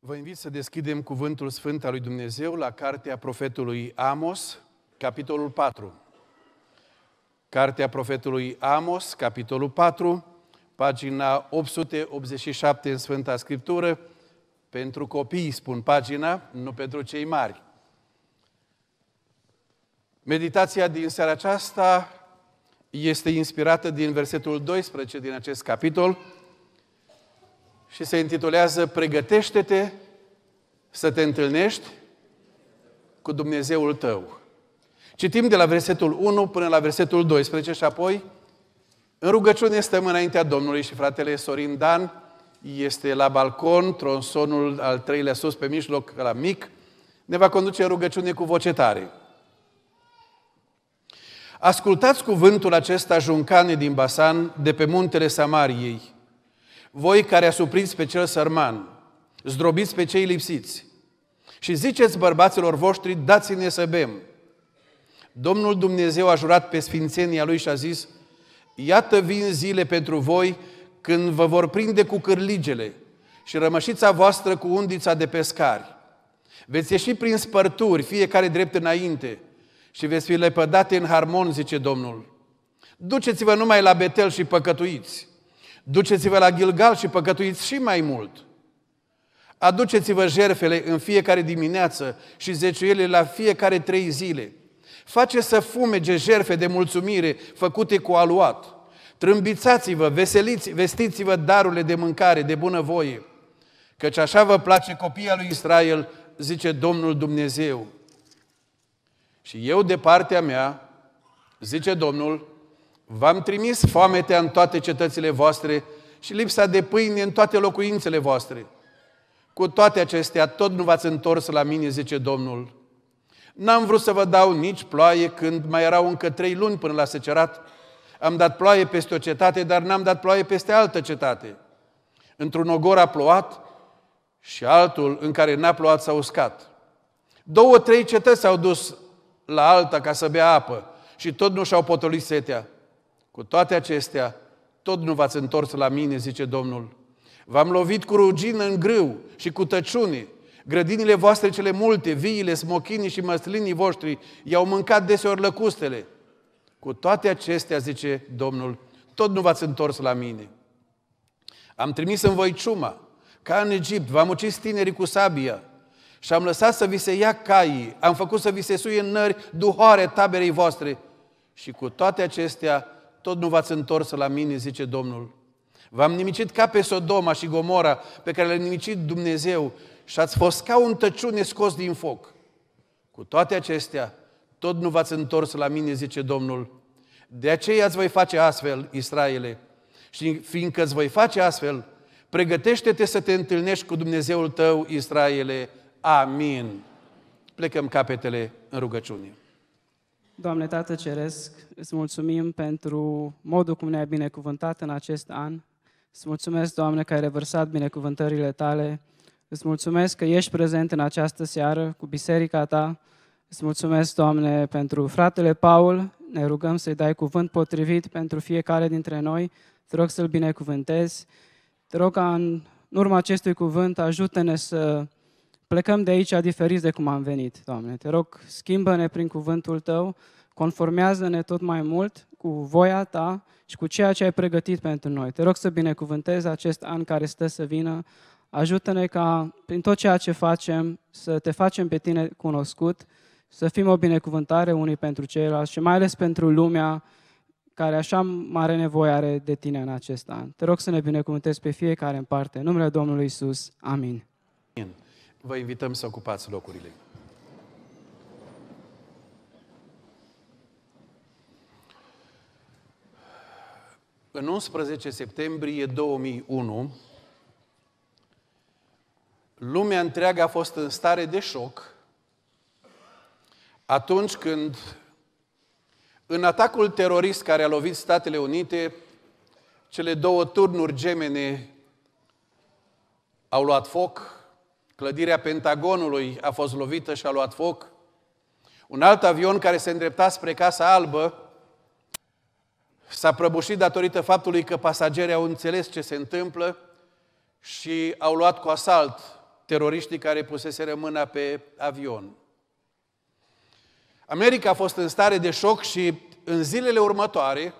Vă invit să deschidem Cuvântul Sfânt al lui Dumnezeu la Cartea Profetului Amos, capitolul 4. Cartea Profetului Amos, capitolul 4, pagina 887 în Sfânta Scriptură, pentru copii spun pagina, nu pentru cei mari. Meditația din seara aceasta este inspirată din versetul 12 din acest capitol, și se intitulează Pregătește-te să te întâlnești cu Dumnezeul tău. Citim de la versetul 1 până la versetul 12 și apoi în rugăciune stăm înaintea Domnului și fratele Sorin Dan este la balcon, tronsonul al treilea sus pe mijloc, la mic, ne va conduce în rugăciune cu voce tare. Ascultați cuvântul acesta juncane din Basan, de pe muntele Samariei, voi care a surprins pe cel sărman, zdrobiți pe cei lipsiți și ziceți bărbaților voștri, dați-ne să bem. Domnul Dumnezeu a jurat pe sfințenia Lui și a zis, iată vin zile pentru voi când vă vor prinde cu cârligele și rămășița voastră cu undița de pescari. Veți ieși prin spărturi, fiecare drept înainte, și veți fi lepădate în harmon, zice Domnul. Duceți-vă numai la Betel și păcătuiți. Duceți-vă la Gilgal și păcătuiți și mai mult. Aduceți-vă jerfele în fiecare dimineață și zeciuiele la fiecare trei zile. Face să fumege jerfe de mulțumire făcute cu aluat. Trâmbițați-vă, veseliți, vestiți-vă darurile de mâncare, de bunăvoie. Căci așa vă place copiii lui Israel, zice Domnul Dumnezeu. Și eu de partea mea, zice Domnul, V-am trimis foametea în toate cetățile voastre și lipsa de pâine în toate locuințele voastre. Cu toate acestea, tot nu v-ați întors la mine, zice Domnul. N-am vrut să vă dau nici ploaie când mai erau încă trei luni până la secerat. Am dat ploaie peste o cetate, dar n-am dat ploaie peste altă cetate. Într-un ogor a plouat și altul în care n-a plouat s-a uscat. Două, trei cetăți s-au dus la alta ca să bea apă și tot nu și-au potolit setea. Cu toate acestea, tot nu v-ați întors la mine, zice Domnul. V-am lovit cu rugină în grâu și cu tăciune. Grădinile voastre cele multe, viile, smochinii și măslinii voștri i-au mâncat deseori lăcustele. Cu toate acestea, zice Domnul, tot nu v-ați întors la mine. Am trimis în voi ciuma, ca în Egipt, v-am ucis tinerii cu sabia și am lăsat să vi se ia caii, am făcut să vi se suie în nări duhoare taberei voastre. Și cu toate acestea, tot nu v-ați întors la mine, zice Domnul. V-am nimicit ca pe Sodoma și Gomora, pe care le-a nimicit Dumnezeu, și ați fost ca un tăciune scos din foc. Cu toate acestea, tot nu v-ați întors la mine, zice Domnul. De aceea îți voi face astfel, Israele. Și fiindcă îți voi face astfel, pregătește-te să te întâlnești cu Dumnezeul tău, Israele. Amin. Plecăm capetele în rugăciune. Doamne Tată Ceresc, îți mulțumim pentru modul cum ne-ai binecuvântat în acest an. Îți mulțumesc, Doamne, că ai revărsat binecuvântările Tale. Îți mulțumesc că ești prezent în această seară cu biserica Ta. Îți mulțumesc, Doamne, pentru fratele Paul. Ne rugăm să-i dai cuvânt potrivit pentru fiecare dintre noi. Te rog să-l binecuvântezi. Te rog ca în urma acestui cuvânt ajută-ne să plecăm de aici diferiți de cum am venit, Doamne. Te rog, schimbă-ne prin cuvântul Tău, conformează-ne tot mai mult cu voia Ta și cu ceea ce ai pregătit pentru noi. Te rog să binecuvântezi acest an care stă să vină, ajută-ne ca prin tot ceea ce facem să te facem pe Tine cunoscut, să fim o binecuvântare unii pentru ceilalți și mai ales pentru lumea care așa mare nevoie are de tine în acest an. Te rog să ne binecuvântezi pe fiecare în parte. În numele Domnului Isus. Amin. Amin. Vă invităm să ocupați locurile. În 11 septembrie 2001, lumea întreagă a fost în stare de șoc atunci când în atacul terorist care a lovit Statele Unite, cele două turnuri gemene au luat foc, Clădirea Pentagonului a fost lovită și a luat foc. Un alt avion care se îndrepta spre Casa Albă s-a prăbușit datorită faptului că pasagerii au înțeles ce se întâmplă și au luat cu asalt teroriștii care pusese mâna pe avion. America a fost în stare de șoc și în zilele următoare,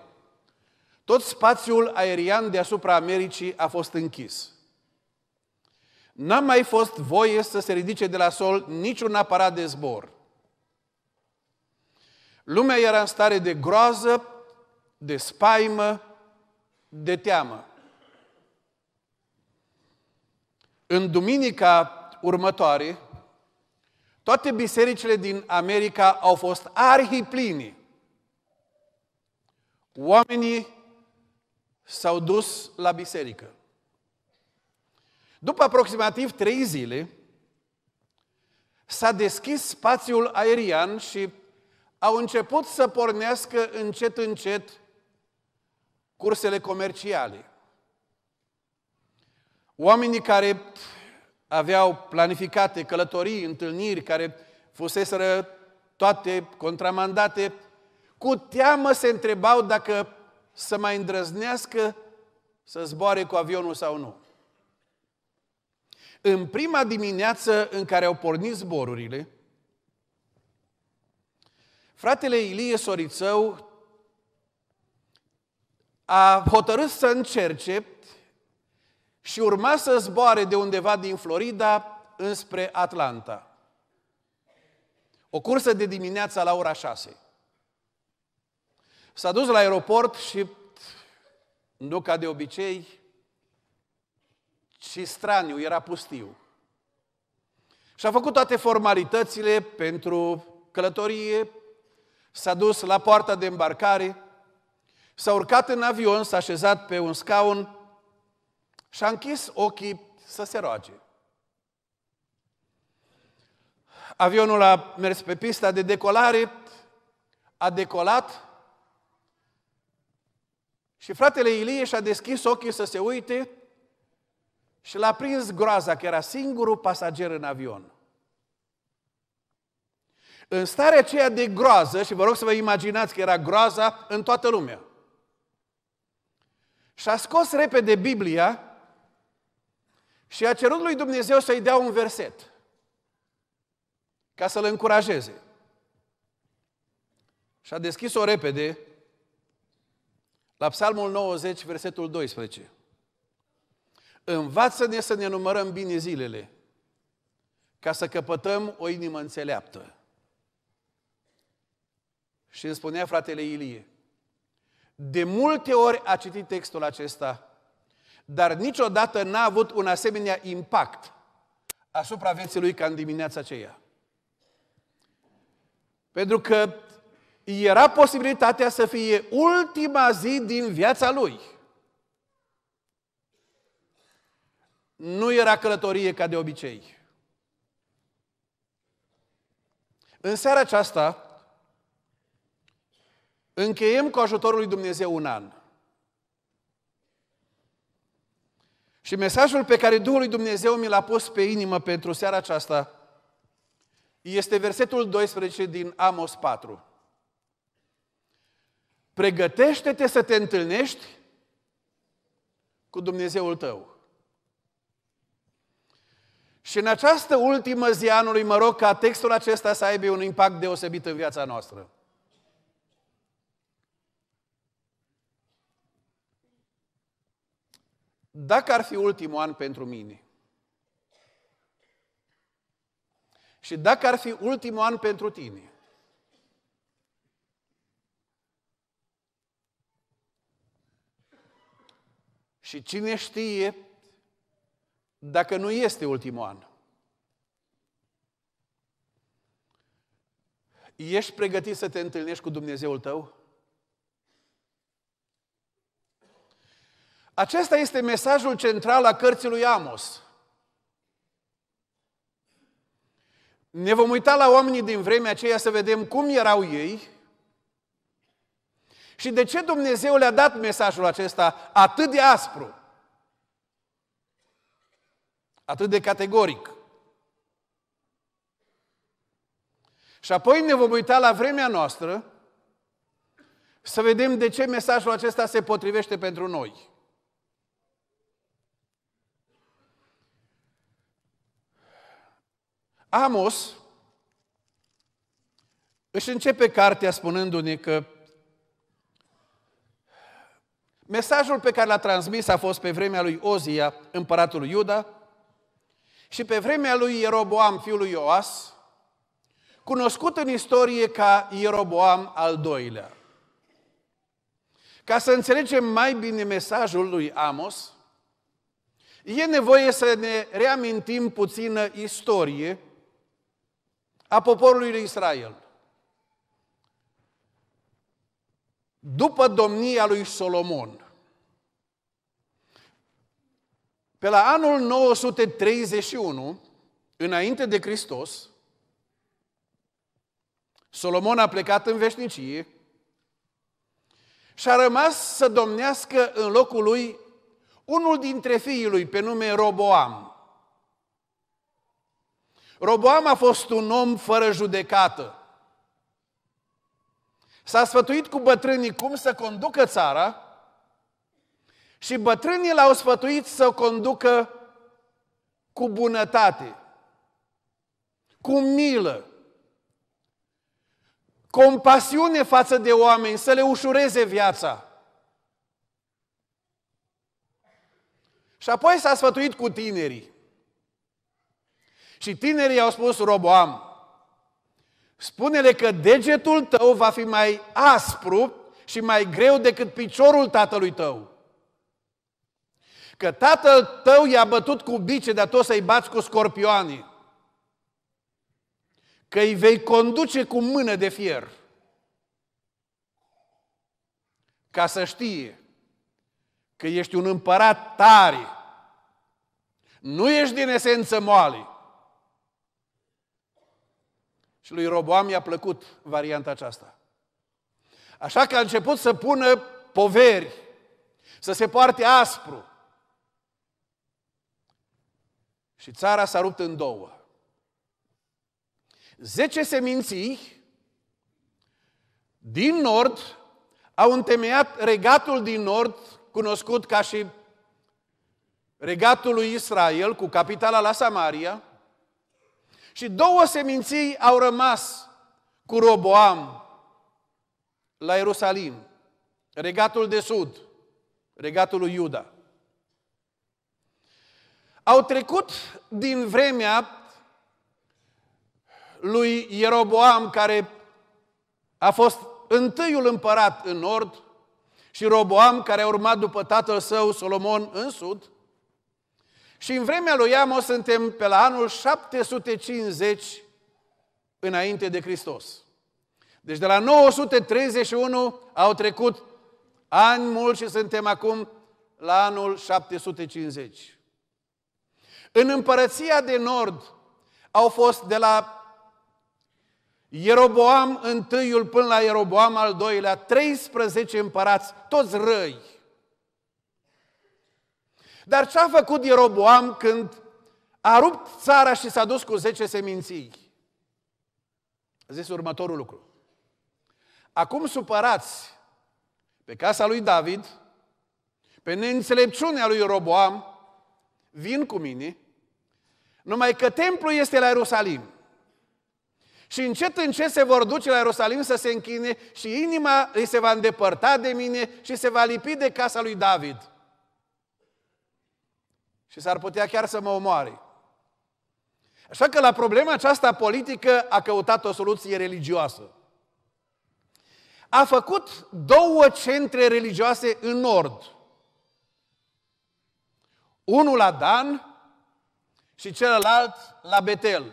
tot spațiul aerian deasupra Americii a fost închis. N-a mai fost voie să se ridice de la sol niciun aparat de zbor. Lumea era în stare de groază, de spaimă, de teamă. În duminica următoare, toate bisericile din America au fost arhipline. Oamenii s-au dus la biserică. După aproximativ trei zile, s-a deschis spațiul aerian și au început să pornească încet, încet cursele comerciale. Oamenii care aveau planificate călătorii, întâlniri, care fuseseră toate contramandate, cu teamă se întrebau dacă să mai îndrăznească să zboare cu avionul sau nu. În prima dimineață în care au pornit zborurile, fratele Ilie Sorițău a hotărât să încerce și urma să zboare de undeva din Florida înspre Atlanta. O cursă de dimineața la ora 6. S-a dus la aeroport și, nu ca de obicei, și straniu, era pustiu. Și a făcut toate formalitățile pentru călătorie, s-a dus la poarta de îmbarcare, s-a urcat în avion, s-a așezat pe un scaun și a închis ochii să se roage. Avionul a mers pe pista de decolare, a decolat și fratele Ilie și-a deschis ochii să se uite și l-a prins groaza, că era singurul pasager în avion. În starea aceea de groază, și vă rog să vă imaginați că era groaza în toată lumea, și-a scos repede Biblia și a cerut lui Dumnezeu să-i dea un verset ca să-l încurajeze. Și a deschis-o repede la Psalmul 90, versetul 12. Învață-ne să ne numărăm bine zilele, ca să căpătăm o inimă înțeleaptă. Și îmi spunea fratele Ilie, de multe ori a citit textul acesta, dar niciodată n-a avut un asemenea impact asupra vieții lui ca în dimineața aceea. Pentru că era posibilitatea să fie ultima zi din viața lui – Nu era călătorie ca de obicei. În seara aceasta, încheiem cu ajutorul lui Dumnezeu un an. Și mesajul pe care Duhul lui Dumnezeu mi l-a pus pe inimă pentru seara aceasta este versetul 12 din Amos 4. Pregătește-te să te întâlnești cu Dumnezeul tău. Și în această ultimă zi a anului, mă rog ca textul acesta să aibă un impact deosebit în viața noastră. Dacă ar fi ultimul an pentru mine, și dacă ar fi ultimul an pentru tine, și cine știe dacă nu este ultimul an. Ești pregătit să te întâlnești cu Dumnezeul tău? Acesta este mesajul central a cărții lui Amos. Ne vom uita la oamenii din vremea aceea să vedem cum erau ei și de ce Dumnezeu le-a dat mesajul acesta atât de aspru. Atât de categoric. Și apoi ne vom uita la vremea noastră să vedem de ce mesajul acesta se potrivește pentru noi. Amos își începe cartea spunându-ne că mesajul pe care l-a transmis a fost pe vremea lui Ozia, împăratul Iuda, și pe vremea lui Ieroboam, fiul lui Ioas, cunoscut în istorie ca Ieroboam al doilea. Ca să înțelegem mai bine mesajul lui Amos, e nevoie să ne reamintim puțină istorie a poporului lui Israel. După domnia lui Solomon – Pe la anul 931, înainte de Hristos, Solomon a plecat în veșnicie și a rămas să domnească în locul lui unul dintre fiii lui, pe nume Roboam. Roboam a fost un om fără judecată. S-a sfătuit cu bătrânii cum să conducă țara și bătrânii l-au sfătuit să conducă cu bunătate, cu milă, compasiune față de oameni, să le ușureze viața. Și apoi s-a sfătuit cu tinerii. Și tinerii au spus Roboam, spune-le că degetul tău va fi mai aspru și mai greu decât piciorul tatălui tău. Că tatăl tău i-a bătut cu bice, dar tu să-i bați cu scorpioane. Că îi vei conduce cu mână de fier. Ca să știe că ești un împărat tare. Nu ești din esență moale. Și lui Roboam i-a plăcut varianta aceasta. Așa că a început să pună poveri, să se poarte aspru, Și țara s-a rupt în două. Zece seminții din nord au întemeiat regatul din nord, cunoscut ca și regatul lui Israel, cu capitala la Samaria, și două seminții au rămas cu Roboam la Ierusalim, regatul de sud, regatul lui Iuda. Au trecut din vremea lui Ieroboam, care a fost întâiul împărat în nord, și Roboam, care a urmat după tatăl său, Solomon, în sud. Și în vremea lui Amos suntem pe la anul 750 înainte de Hristos. Deci de la 931 au trecut ani mulți și suntem acum la anul 750. În împărăția de nord au fost de la Ieroboam întâiul până la Ieroboam al doilea, 13 împărați, toți răi. Dar ce a făcut Ieroboam când a rupt țara și s-a dus cu 10 seminții? A zis următorul lucru. Acum supărați pe casa lui David, pe neînțelepciunea lui Ieroboam vin cu mine, numai că templul este la Ierusalim. Și încet, încet se vor duce la Ierusalim să se închine și inima îi se va îndepărta de mine și se va lipi de casa lui David. Și s-ar putea chiar să mă omoare. Așa că la problema aceasta politică a căutat o soluție religioasă. A făcut două centre religioase în nord. Unul la Dan și celălalt la Betel.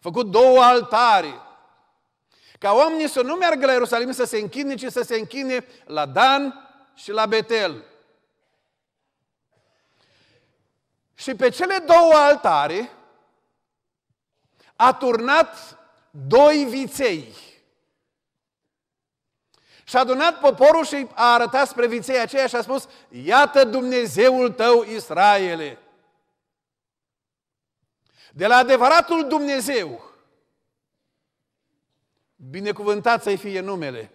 Făcut două altare. Ca oamenii să nu meargă la Ierusalim să se închine, ci să se închine la Dan și la Betel. Și pe cele două altare a turnat doi viței. Și a adunat poporul și a arătat spre viței aceia și a spus, iată Dumnezeul tău, Israele. De la adevăratul Dumnezeu, binecuvântat să-i fie numele,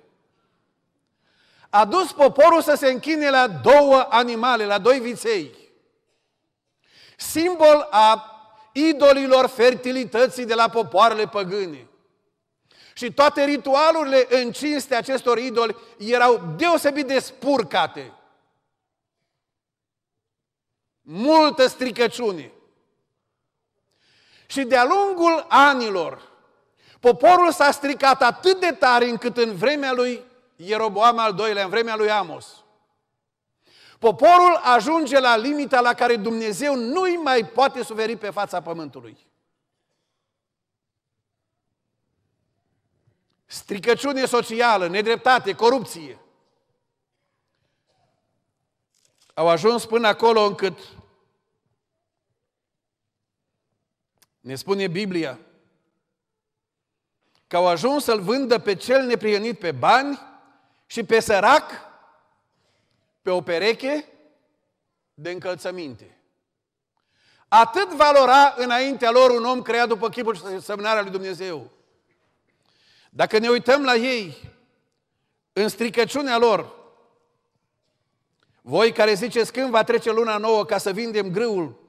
a dus poporul să se închine la două animale, la doi viței. Simbol a idolilor fertilității de la popoarele păgâne. Și toate ritualurile în cinste acestor idoli erau deosebit de spurcate. Multă stricăciune. Și de-a lungul anilor, poporul s-a stricat atât de tare încât în vremea lui Ieroboam al doilea, în vremea lui Amos, poporul ajunge la limita la care Dumnezeu nu-i mai poate suferi pe fața pământului. stricăciune socială, nedreptate, corupție. Au ajuns până acolo încât ne spune Biblia că au ajuns să-l vândă pe cel neprihănit pe bani și pe sărac pe o pereche de încălțăminte. Atât valora înaintea lor un om creat după chipul și semnarea lui Dumnezeu. Dacă ne uităm la ei, în stricăciunea lor, voi care ziceți când va trece luna nouă ca să vindem grâul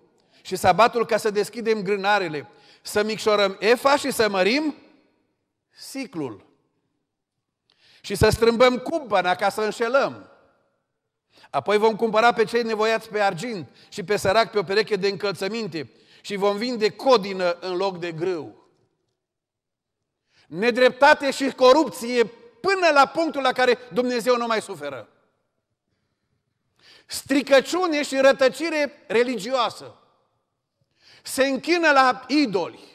și sabatul ca să deschidem grânarele, să micșorăm efa și să mărim siclul. Și să strâmbăm cumpăna ca să înșelăm. Apoi vom cumpăra pe cei nevoiați pe argint și pe sărac pe o pereche de încălțăminte și vom vinde codină în loc de grâu nedreptate și corupție până la punctul la care Dumnezeu nu mai suferă. Stricăciune și rătăcire religioasă. Se închină la idoli.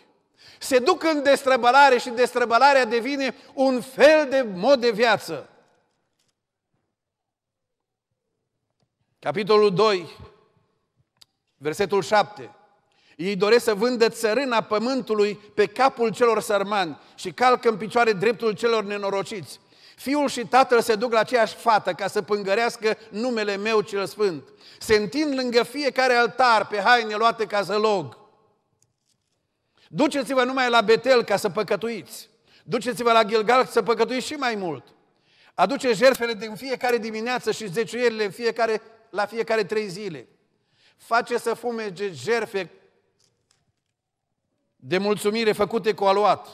Se duc în destrăbălare și destrăbălarea devine un fel de mod de viață. Capitolul 2, versetul 7. Ei doresc să vândă țărâna pământului pe capul celor sărmani și calcă în picioare dreptul celor nenorociți. Fiul și tatăl se duc la aceeași fată ca să pângărească numele meu cel sfânt. Se întind lângă fiecare altar pe haine luate ca zălog. Duceți-vă numai la Betel ca să păcătuiți. Duceți-vă la Gilgal să păcătuiți și mai mult. Aduce jertfele din fiecare dimineață și zeciuierile fiecare, la fiecare trei zile. Face să fumege jerfe de mulțumire făcute cu aluat.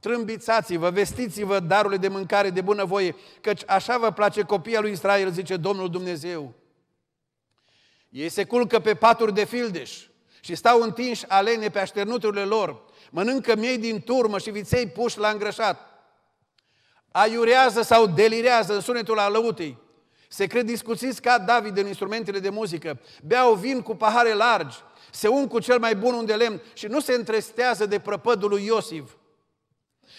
Trâmbițați-vă, vestiți-vă darurile de mâncare de bunăvoie, căci așa vă place copia lui Israel, zice Domnul Dumnezeu. Ei se culcă pe paturi de fildeș și stau întinși alene pe așternuturile lor, mănâncă miei din turmă și viței puși la îngrășat. Aiurează sau delirează în sunetul alăutei. Se cred discuțiți ca David în instrumentele de muzică. Beau vin cu pahare largi se un cu cel mai bun unde lemn și nu se întrestează de prăpădul lui Iosif.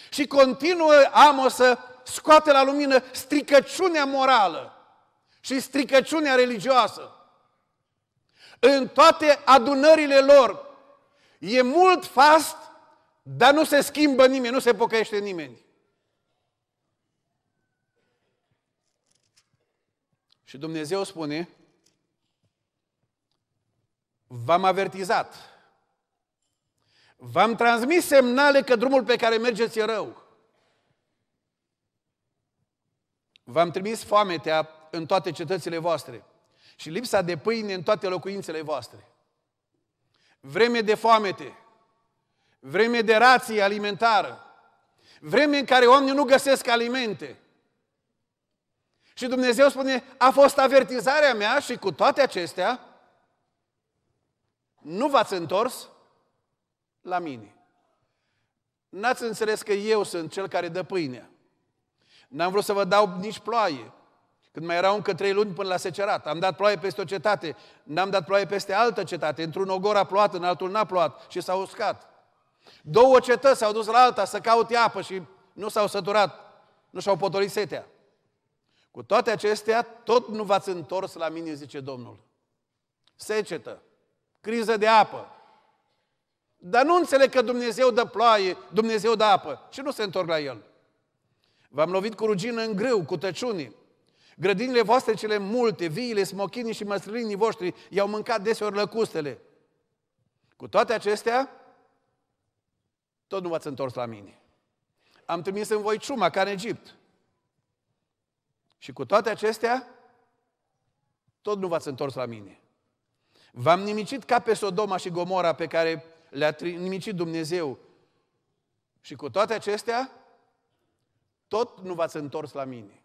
Și continuă Amos să scoate la lumină stricăciunea morală și stricăciunea religioasă. În toate adunările lor e mult fast, dar nu se schimbă nimeni, nu se pocăiește nimeni. Și Dumnezeu spune V-am avertizat. V-am transmis semnale că drumul pe care mergeți e rău. V-am trimis foametea în toate cetățile voastre și lipsa de pâine în toate locuințele voastre. Vreme de foamete, vreme de rație alimentară, vreme în care oamenii nu găsesc alimente. Și Dumnezeu spune, a fost avertizarea mea și cu toate acestea, nu v-ați întors la mine. N-ați înțeles că eu sunt cel care dă pâinea. N-am vrut să vă dau nici ploaie. Când mai erau încă trei luni până la secerat. Am dat ploaie peste o cetate, n-am dat ploaie peste altă cetate. Într-un ogor a ploat, în altul n-a ploat și s-a uscat. Două cetăți s-au dus la alta să caute apă și nu s-au săturat, nu și-au potolit setea. Cu toate acestea, tot nu v-ați întors la mine, zice Domnul. Secetă, criză de apă. Dar nu înțeleg că Dumnezeu dă ploaie, Dumnezeu dă apă. Și nu se întorc la El. V-am lovit cu rugină în greu, cu tăciunii. Grădinile voastre cele multe, viile, smochinii și măslinii voștri i-au mâncat deseori lăcustele. Cu toate acestea, tot nu v-ați întors la mine. Am trimis în voi ciuma ca în Egipt. Și cu toate acestea, tot nu v-ați întors la mine. V-am nimicit ca pe Sodoma și Gomora pe care le-a nimicit Dumnezeu. Și cu toate acestea, tot nu v-ați întors la mine.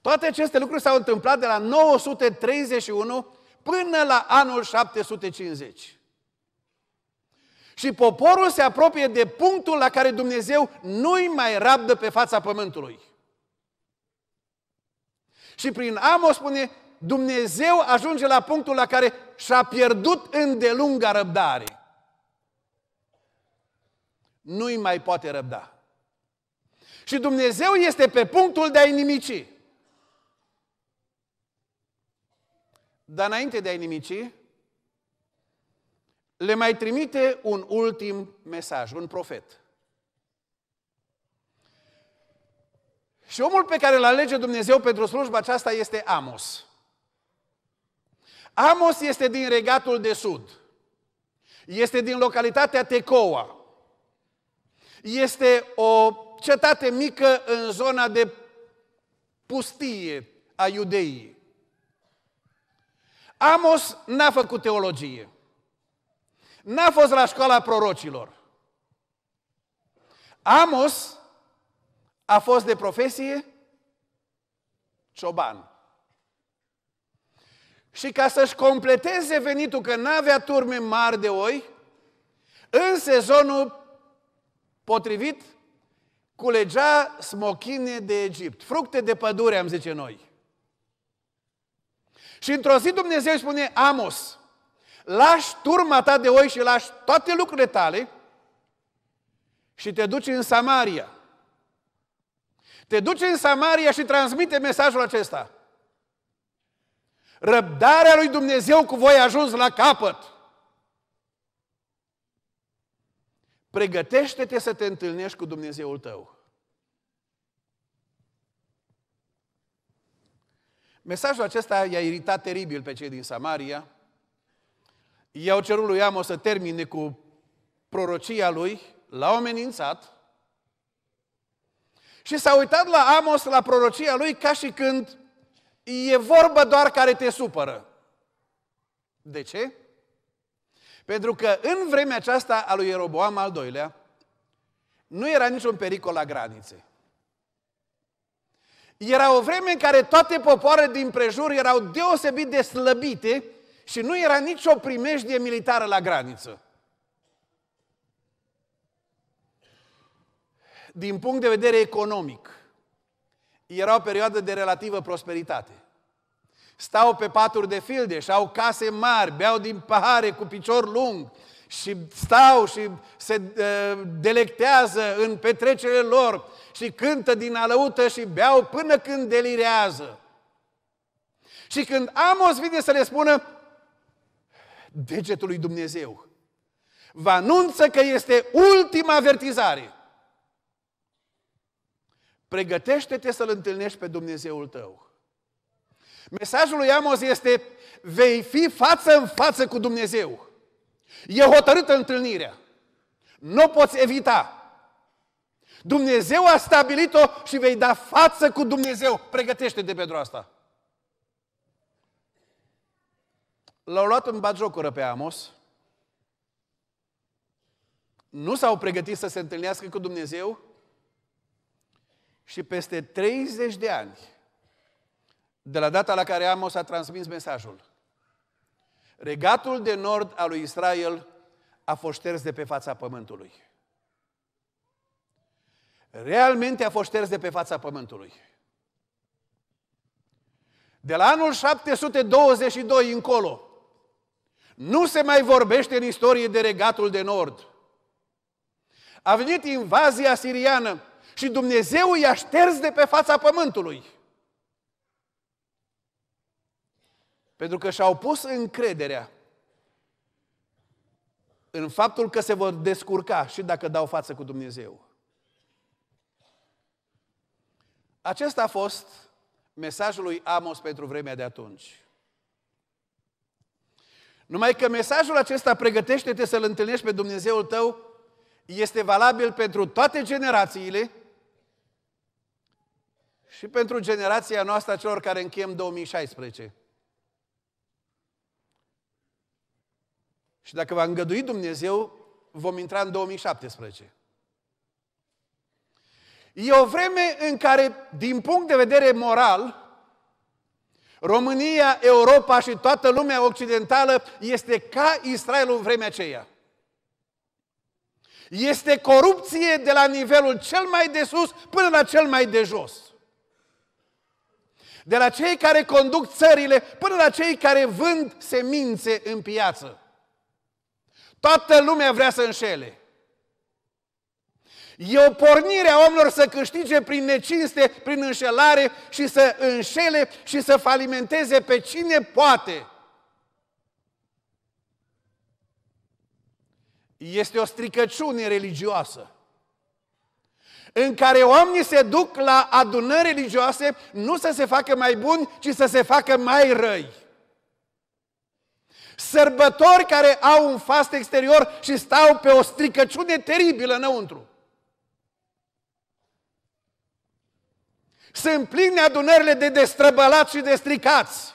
Toate aceste lucruri s-au întâmplat de la 931 până la anul 750. Și poporul se apropie de punctul la care Dumnezeu nu-i mai rabdă pe fața pământului. Și prin Amos spune, Dumnezeu ajunge la punctul la care și-a pierdut îndelunga răbdare. Nu-i mai poate răbda. Și Dumnezeu este pe punctul de a inimici. Dar înainte de a inimici, le mai trimite un ultim mesaj, un profet. Și omul pe care îl alege Dumnezeu pentru slujba aceasta este Amos. Amos este din regatul de sud. Este din localitatea Tecoa. Este o cetate mică în zona de pustie a Iudeii. Amos n-a făcut teologie. N-a fost la școala prorocilor. Amos a fost de profesie cioban. Și ca să-și completeze venitul, că n-avea turme mari de oi, în sezonul potrivit, culegea smochine de Egipt, fructe de pădure, am zice noi. Și într-o zi Dumnezeu îi spune, Amos, lași turma ta de oi și lași toate lucrurile tale și te duci în Samaria. Te duci în Samaria și transmite mesajul acesta. Răbdarea lui Dumnezeu cu voi a ajuns la capăt. Pregătește-te să te întâlnești cu Dumnezeul tău. Mesajul acesta i-a iritat teribil pe cei din Samaria. I-au cerut lui Amos să termine cu prorocia lui, l-au amenințat și s-a uitat la Amos, la prorocia lui, ca și când E vorbă doar care te supără. De ce? Pentru că în vremea aceasta a lui Ieroboam al doilea, nu era niciun pericol la granițe. Era o vreme în care toate popoarele din prejur erau deosebit de slăbite și nu era nicio primejdie militară la graniță. Din punct de vedere economic, era o perioadă de relativă prosperitate stau pe paturi de filde și au case mari, beau din pahare cu picior lung și stau și se eh, delectează în petrecerile lor și cântă din alăută și beau până când delirează. Și când Amos vine să le spună degetul lui Dumnezeu, vă anunță că este ultima avertizare. Pregătește-te să-L întâlnești pe Dumnezeul tău. Mesajul lui Amos este, vei fi față în față cu Dumnezeu. E hotărâtă întâlnirea. Nu o poți evita. Dumnezeu a stabilit-o și vei da față cu Dumnezeu. Pregătește-te pentru asta. L-au luat în bagiocură pe Amos. Nu s-au pregătit să se întâlnească cu Dumnezeu. Și peste 30 de ani, de la data la care Amos a transmis mesajul. Regatul de nord al lui Israel a fost șters de pe fața pământului. Realmente a fost șters de pe fața pământului. De la anul 722 încolo, nu se mai vorbește în istorie de regatul de nord. A venit invazia siriană și Dumnezeu i-a șters de pe fața pământului. Pentru că și-au pus încrederea în faptul că se vor descurca și dacă dau față cu Dumnezeu. Acesta a fost mesajul lui Amos pentru vremea de atunci. Numai că mesajul acesta, pregătește-te să-L întâlnești pe Dumnezeul tău, este valabil pentru toate generațiile și pentru generația noastră celor care încheiem 2016. Și dacă va îngădui Dumnezeu, vom intra în 2017. E o vreme în care, din punct de vedere moral, România, Europa și toată lumea occidentală este ca Israelul în vremea aceea. Este corupție de la nivelul cel mai de sus până la cel mai de jos. De la cei care conduc țările până la cei care vând semințe în piață. Toată lumea vrea să înșele. E o pornire a oamenilor să câștige prin necinste, prin înșelare și să înșele și să falimenteze pe cine poate. Este o stricăciune religioasă în care oamenii se duc la adunări religioase nu să se facă mai buni, ci să se facă mai răi. Sărbători care au un fast exterior și stau pe o stricăciune teribilă înăuntru. Sunt pline adunările de destrăbălați și de stricați.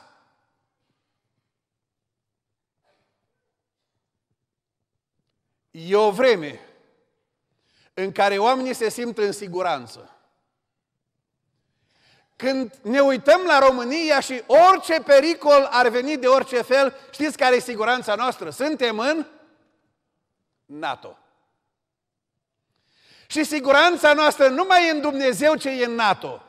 E o vreme în care oamenii se simt în siguranță. Când ne uităm la România și orice pericol ar veni de orice fel, știți care e siguranța noastră? Suntem în NATO. Și siguranța noastră nu mai e în Dumnezeu, ce e în NATO.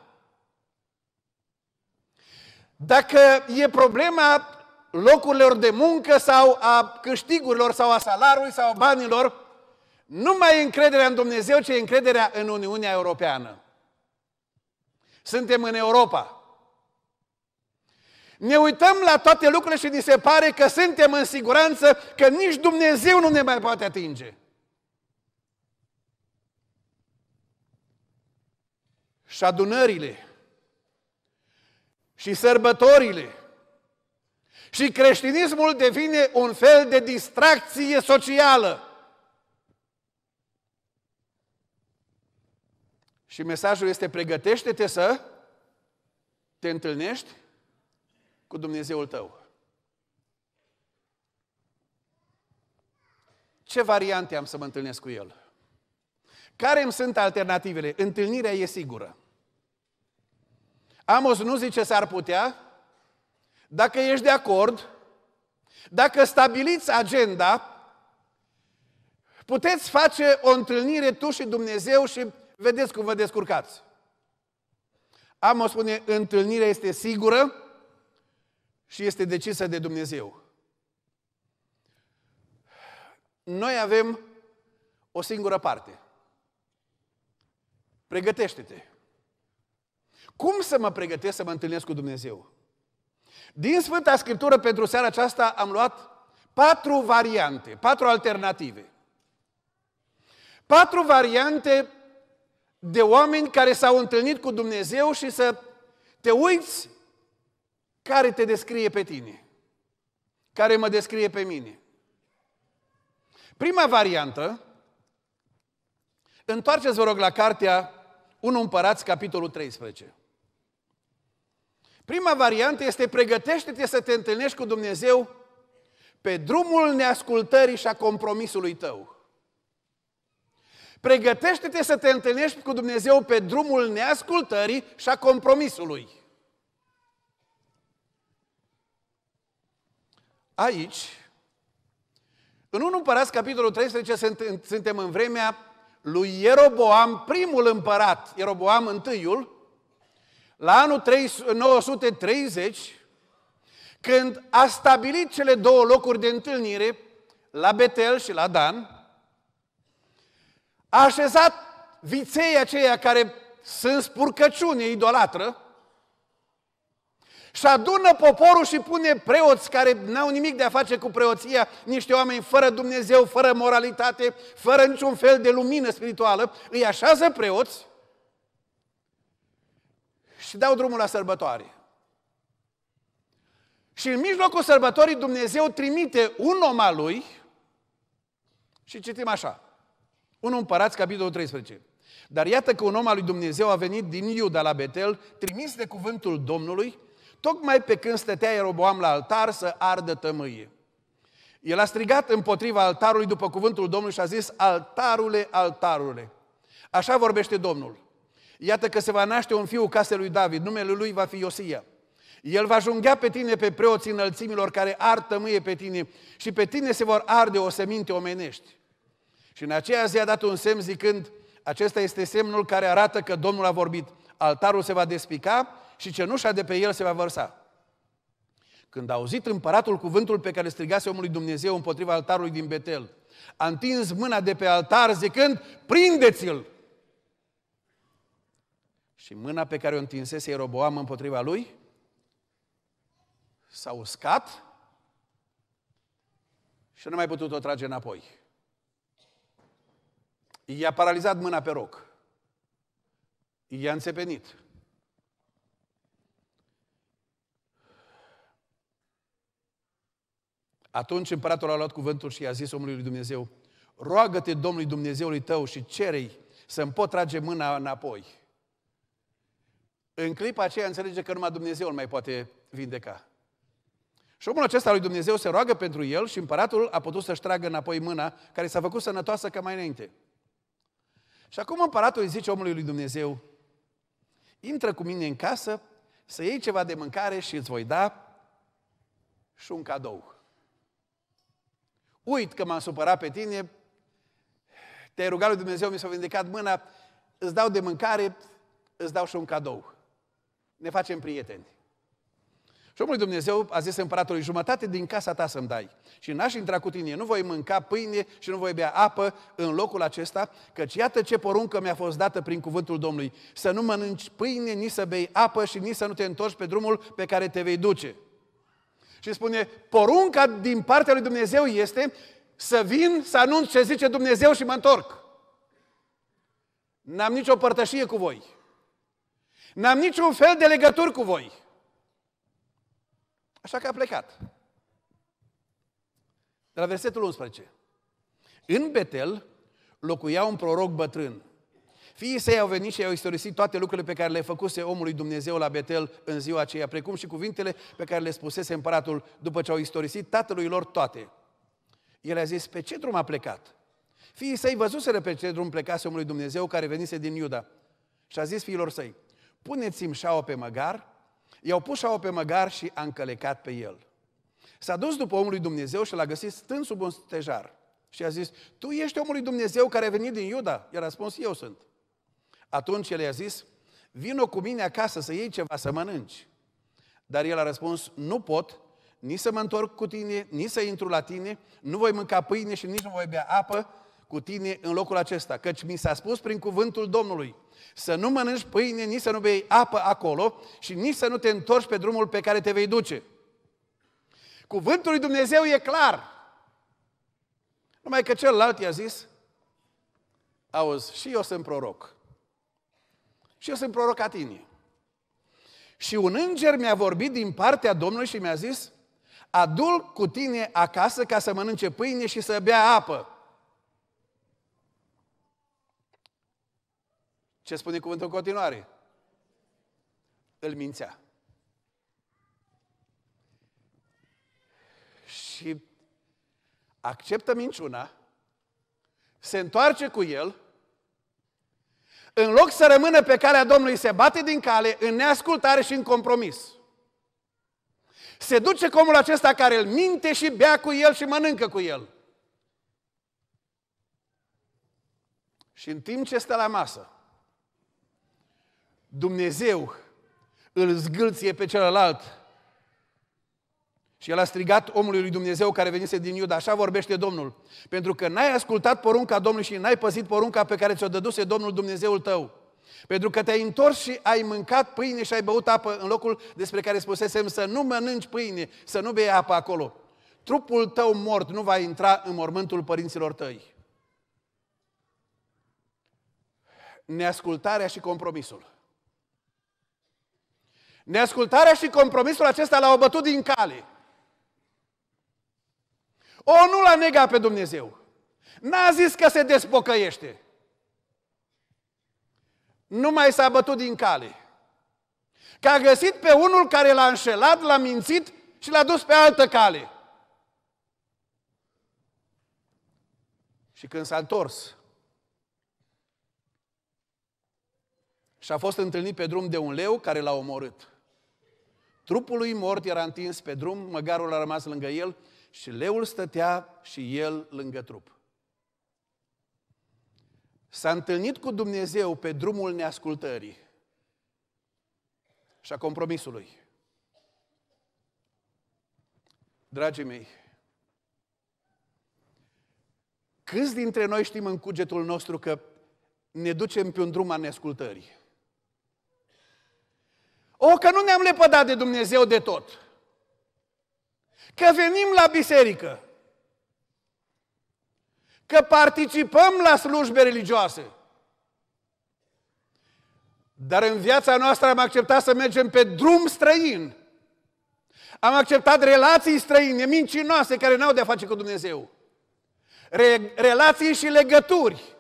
Dacă e problema locurilor de muncă sau a câștigurilor sau a salariului sau a banilor, nu mai e încrederea în Dumnezeu, ci e încrederea în Uniunea Europeană. Suntem în Europa. Ne uităm la toate lucrurile și ni se pare că suntem în siguranță, că nici Dumnezeu nu ne mai poate atinge. Și adunările, și sărbătorile, și creștinismul devine un fel de distracție socială. Și mesajul este pregătește-te să te întâlnești cu Dumnezeul tău. Ce variante am să mă întâlnesc cu El? Care îmi sunt alternativele? Întâlnirea e sigură. Amos nu zice s-ar putea, dacă ești de acord, dacă stabiliți agenda, puteți face o întâlnire tu și Dumnezeu și vedeți cum vă descurcați. Amos spune, întâlnirea este sigură și este decisă de Dumnezeu. Noi avem o singură parte. Pregătește-te. Cum să mă pregătesc să mă întâlnesc cu Dumnezeu? Din Sfânta Scriptură pentru seara aceasta am luat patru variante, patru alternative. Patru variante de oameni care s-au întâlnit cu Dumnezeu și să te uiți care te descrie pe tine, care mă descrie pe mine. Prima variantă, întoarceți vă rog la cartea 1 Împărați, capitolul 13. Prima variantă este pregătește-te să te întâlnești cu Dumnezeu pe drumul neascultării și a compromisului tău. Pregătește-te să te întâlnești cu Dumnezeu pe drumul neascultării și a compromisului. Aici, în 1 Împărați, capitolul 13, suntem în vremea lui Ieroboam, primul împărat, Ieroboam I, la anul 930, când a stabilit cele două locuri de întâlnire, la Betel și la Dan, a așezat viței aceia care sunt spurcăciune idolatră și adună poporul și pune preoți care n-au nimic de a face cu preoția, niște oameni fără Dumnezeu, fără moralitate, fără niciun fel de lumină spirituală, îi așează preoți și dau drumul la sărbătoare. Și în mijlocul sărbătorii Dumnezeu trimite un om al lui și citim așa. 1 Împărați, capitolul 13. Dar iată că un om al lui Dumnezeu a venit din Iuda la Betel, trimis de cuvântul Domnului, tocmai pe când stătea Ieroboam la altar să ardă tămâie. El a strigat împotriva altarului după cuvântul Domnului și a zis, altarule, altarule. Așa vorbește Domnul. Iată că se va naște un fiu casei lui David, numele lui va fi Iosia. El va junghea pe tine pe preoții înălțimilor care ard tămâie pe tine și pe tine se vor arde o seminte omenești. Și în aceea zi a dat un semn zicând, acesta este semnul care arată că Domnul a vorbit, altarul se va despica și cenușa de pe el se va vărsa. Când a auzit împăratul cuvântul pe care strigase omului Dumnezeu împotriva altarului din Betel, a întins mâna de pe altar zicând, prindeți-l! Și mâna pe care o întinsese Ieroboam împotriva lui s-a uscat și nu mai putut o trage înapoi. I-a paralizat mâna pe roc. I-a înțepenit. Atunci împăratul a luat cuvântul și i-a zis omului lui Dumnezeu, roagă-te Domnului Dumnezeului tău și cerei să-mi pot trage mâna înapoi. În clipa aceea înțelege că numai Dumnezeu îl mai poate vindeca. Și omul acesta lui Dumnezeu se roagă pentru el și împăratul a putut să-și tragă înapoi mâna care s-a făcut sănătoasă ca mai înainte. Și acum împăratul îi zice omului lui Dumnezeu, intră cu mine în casă să iei ceva de mâncare și îți voi da și un cadou. Uit că m-am supărat pe tine, te-ai rugat lui Dumnezeu, mi s-a vindecat mâna, îți dau de mâncare, îți dau și un cadou. Ne facem prieteni. Și omul Dumnezeu a zis împăratului, jumătate din casa ta să-mi dai. Și n-aș intra cu tine, nu voi mânca pâine și nu voi bea apă în locul acesta, căci iată ce poruncă mi-a fost dată prin cuvântul Domnului, să nu mănânci pâine, nici să bei apă și nici să nu te întorci pe drumul pe care te vei duce. Și spune, porunca din partea lui Dumnezeu este să vin să anunț ce zice Dumnezeu și mă întorc. N-am nicio părtășie cu voi. N-am niciun fel de legături cu voi. Așa că a plecat. De la versetul 11. În Betel locuia un proroc bătrân. Fiii săi au venit și i-au istorisit toate lucrurile pe care le făcuse omului Dumnezeu la Betel în ziua aceea, precum și cuvintele pe care le spusese împăratul după ce au istorisit tatălui lor toate. El a zis, pe ce drum a plecat? Fiii săi văzuseră pe ce drum plecase omului Dumnezeu care venise din Iuda. Și a zis fiilor săi, puneți-mi șaua pe măgar I-au pus o pe măgar și a încălecat pe el. S-a dus după omul lui Dumnezeu și l-a găsit stând sub un stejar. Și a zis, tu ești omul lui Dumnezeu care a venit din Iuda? I-a răspuns, eu sunt. Atunci el i-a zis, vino cu mine acasă să iei ceva să mănânci. Dar el a răspuns, nu pot, nici să mă întorc cu tine, nici să intru la tine, nu voi mânca pâine și nici nu voi bea apă, cu tine în locul acesta, căci mi s-a spus prin cuvântul Domnului să nu mănânci pâine, nici să nu bei apă acolo și nici să nu te întorci pe drumul pe care te vei duce. Cuvântul lui Dumnezeu e clar. Numai că celălalt i-a zis, auzi, și eu sunt proroc. Și eu sunt proroc a tine. Și un înger mi-a vorbit din partea Domnului și mi-a zis, adul cu tine acasă ca să mănânce pâine și să bea apă. Ce spune cuvântul în continuare? Îl mințea. Și acceptă minciuna, se întoarce cu el, în loc să rămână pe calea Domnului, se bate din cale în neascultare și în compromis. Se duce cu omul acesta care îl minte și bea cu el și mănâncă cu el. Și în timp ce stă la masă, Dumnezeu îl zgâlție pe celălalt. Și el a strigat omului lui Dumnezeu care venise din Iuda, așa vorbește Domnul, pentru că n-ai ascultat porunca Domnului și n-ai păzit porunca pe care ți-o dăduse Domnul Dumnezeul tău. Pentru că te-ai întors și ai mâncat pâine și ai băut apă în locul despre care spusesem să nu mănânci pâine, să nu bei apă acolo. Trupul tău mort nu va intra în mormântul părinților tăi. Neascultarea și compromisul. Neascultarea și compromisul acesta l-au bătut din cale. O, nu l-a negat pe Dumnezeu. N-a zis că se despocăiește. Nu mai s-a bătut din cale. Că a găsit pe unul care l-a înșelat, l-a mințit și l-a dus pe altă cale. Și când s-a întors și a fost întâlnit pe drum de un leu care l-a omorât. Trupul lui mort era întins pe drum, măgarul a rămas lângă el și leul stătea și el lângă trup. S-a întâlnit cu Dumnezeu pe drumul neascultării și a compromisului. Dragii mei, câți dintre noi știm în cugetul nostru că ne ducem pe un drum al neascultării? O, că nu ne-am lepădat de Dumnezeu de tot. Că venim la biserică. Că participăm la slujbe religioase. Dar în viața noastră am acceptat să mergem pe drum străin. Am acceptat relații străine, mincinoase, care n-au de-a face cu Dumnezeu. Re- relații și legături.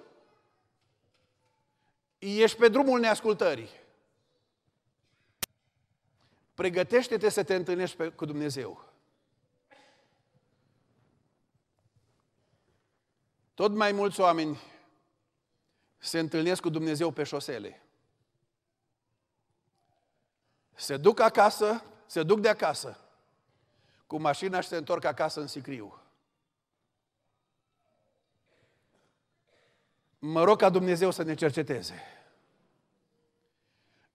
Ești pe drumul neascultării. Pregătește-te să te întâlnești pe, cu Dumnezeu. Tot mai mulți oameni se întâlnesc cu Dumnezeu pe șosele. Se duc acasă, se duc de acasă cu mașina și se întorc acasă în sicriu. Mă rog ca Dumnezeu să ne cerceteze.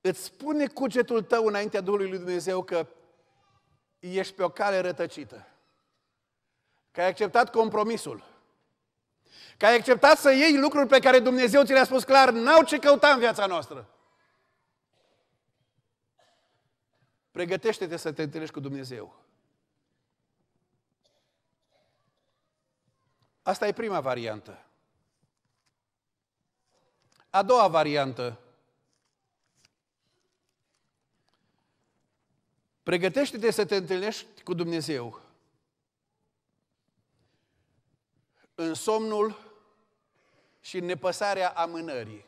Îți spune cugetul tău înaintea Duhului lui Dumnezeu că ești pe o cale rătăcită. Că ai acceptat compromisul. Că ai acceptat să iei lucruri pe care Dumnezeu ți le-a spus clar, n-au ce căuta în viața noastră. Pregătește-te să te întâlnești cu Dumnezeu. Asta e prima variantă. A doua variantă Pregătește-te să te întâlnești cu Dumnezeu. În somnul și în nepăsarea amânării.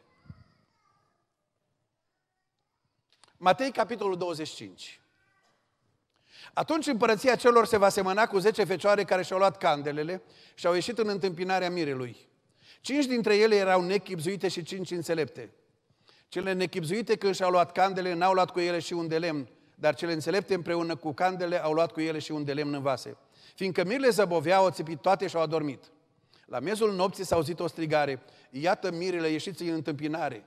Matei, capitolul 25. Atunci împărăția celor se va semăna cu zece fecioare care și-au luat candelele și au ieșit în întâmpinarea mirelui. Cinci dintre ele erau nechipzuite și cinci înțelepte. Cele nechipzuite când și-au luat candele, n-au luat cu ele și un de lemn, dar cele înțelepte împreună cu candele au luat cu ele și un de lemn în vase. Fiindcă mirile zăboveau, au țipit toate și au adormit. La miezul nopții s-a auzit o strigare, iată mirile, ieșiți în întâmpinare.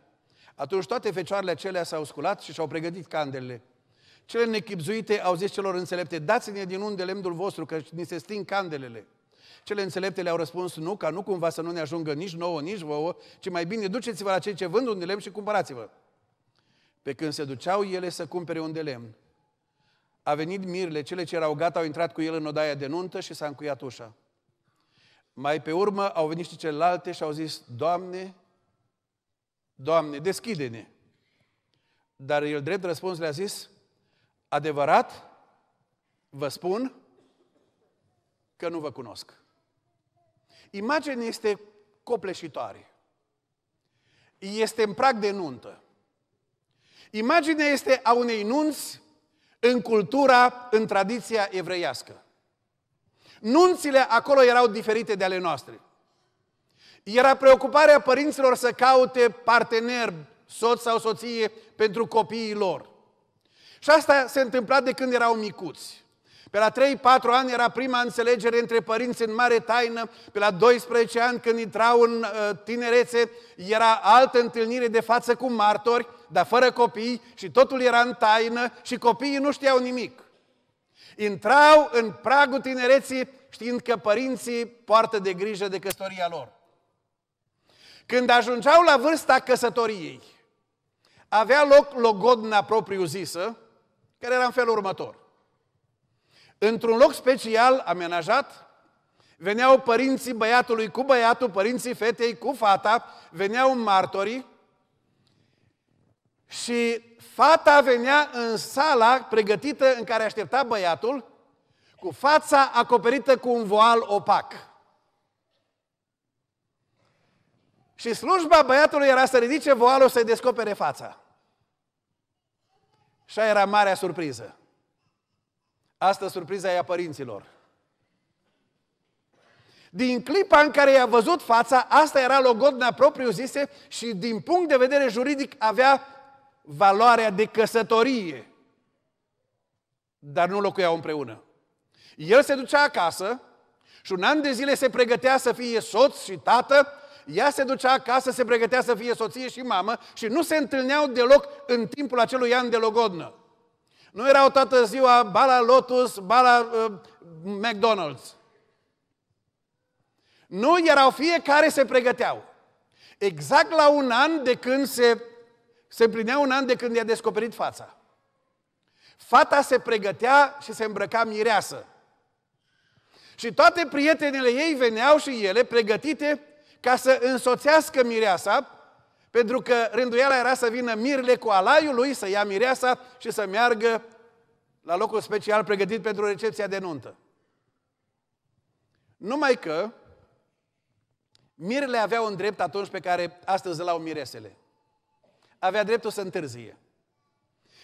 Atunci toate fecioarele acelea s-au sculat și și-au pregătit candelele. Cele nechipzuite au zis celor înțelepte, dați-ne din un lemnul vostru, că ni se sting candelele. Cele înțelepte le-au răspuns, nu, ca nu cumva să nu ne ajungă nici nouă, nici vouă, ci mai bine duceți-vă la cei ce vând un de lemn și cumpărați-vă. Pe când se duceau ele să cumpere un de lemn, a venit mirile, cele ce erau gata au intrat cu el în odaia de nuntă și s-a încuiat ușa. Mai pe urmă au venit și celelalte și au zis, Doamne, Doamne, deschide-ne. Dar el drept răspuns le-a zis, adevărat, vă spun că nu vă cunosc. Imaginea este copleșitoare. Este în prag de nuntă. Imaginea este a unei nunți în cultura, în tradiția evreiască. Nunțile acolo erau diferite de ale noastre. Era preocuparea părinților să caute partener, soț sau soție pentru copiii lor. Și asta se întâmpla de când erau micuți. Pe la 3-4 ani era prima înțelegere între părinți în mare taină. Pe la 12 ani, când intrau în uh, tinerețe, era altă întâlnire de față cu martori, dar fără copii și totul era în taină și copiii nu știau nimic. Intrau în pragul tinereții știind că părinții poartă de grijă de căsătoria lor. Când ajungeau la vârsta căsătoriei, avea loc logodna propriu-zisă, care era în felul următor. Într-un loc special amenajat, veneau părinții băiatului cu băiatul, părinții fetei cu fata, veneau martorii și fata venea în sala pregătită în care aștepta băiatul, cu fața acoperită cu un voal opac. Și slujba băiatului era să ridice voalul să-i descopere fața. Și era marea surpriză. Asta surpriza e a părinților. Din clipa în care i-a văzut fața, asta era logodna propriu zise și din punct de vedere juridic avea valoarea de căsătorie. Dar nu locuiau împreună. El se ducea acasă și un an de zile se pregătea să fie soț și tată, ea se ducea acasă, se pregătea să fie soție și mamă și nu se întâlneau deloc în timpul acelui an de logodnă. Nu erau toată ziua bala Lotus, bala uh, McDonald's. Nu erau, fiecare se pregăteau. Exact la un an de când se, se împlinea un an de când i-a descoperit fața. Fata se pregătea și se îmbrăca mireasă. Și toate prietenele ei veneau și ele pregătite ca să însoțească mireasa pentru că rânduiala era să vină mirile cu alaiul lui, să ia mireasa și să meargă la locul special pregătit pentru recepția de nuntă. Numai că mirele avea un drept atunci pe care astăzi îl au miresele. Avea dreptul să întârzie.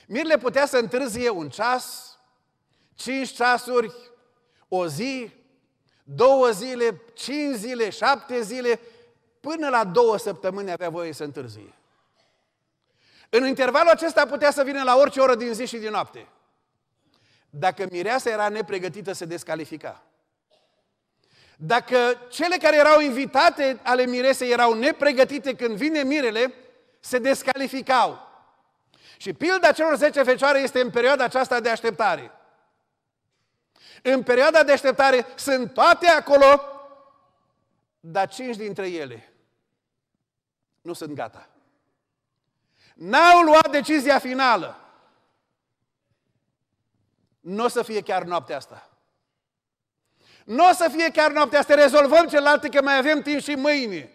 Mirele putea să întârzie un ceas, cinci ceasuri, o zi, două zile, cinci zile, șapte zile, până la două săptămâni avea voie să întârzie. În intervalul acesta putea să vină la orice oră din zi și din noapte. Dacă mireasa era nepregătită, se descalifica. Dacă cele care erau invitate ale miresei erau nepregătite când vine mirele, se descalificau. Și pilda celor 10 fecioare este în perioada aceasta de așteptare. În perioada de așteptare sunt toate acolo, dar cinci dintre ele nu sunt gata. N-au luat decizia finală. Nu o să fie chiar noaptea asta. Nu o să fie chiar noaptea asta. Rezolvăm celelalte că mai avem timp și mâine.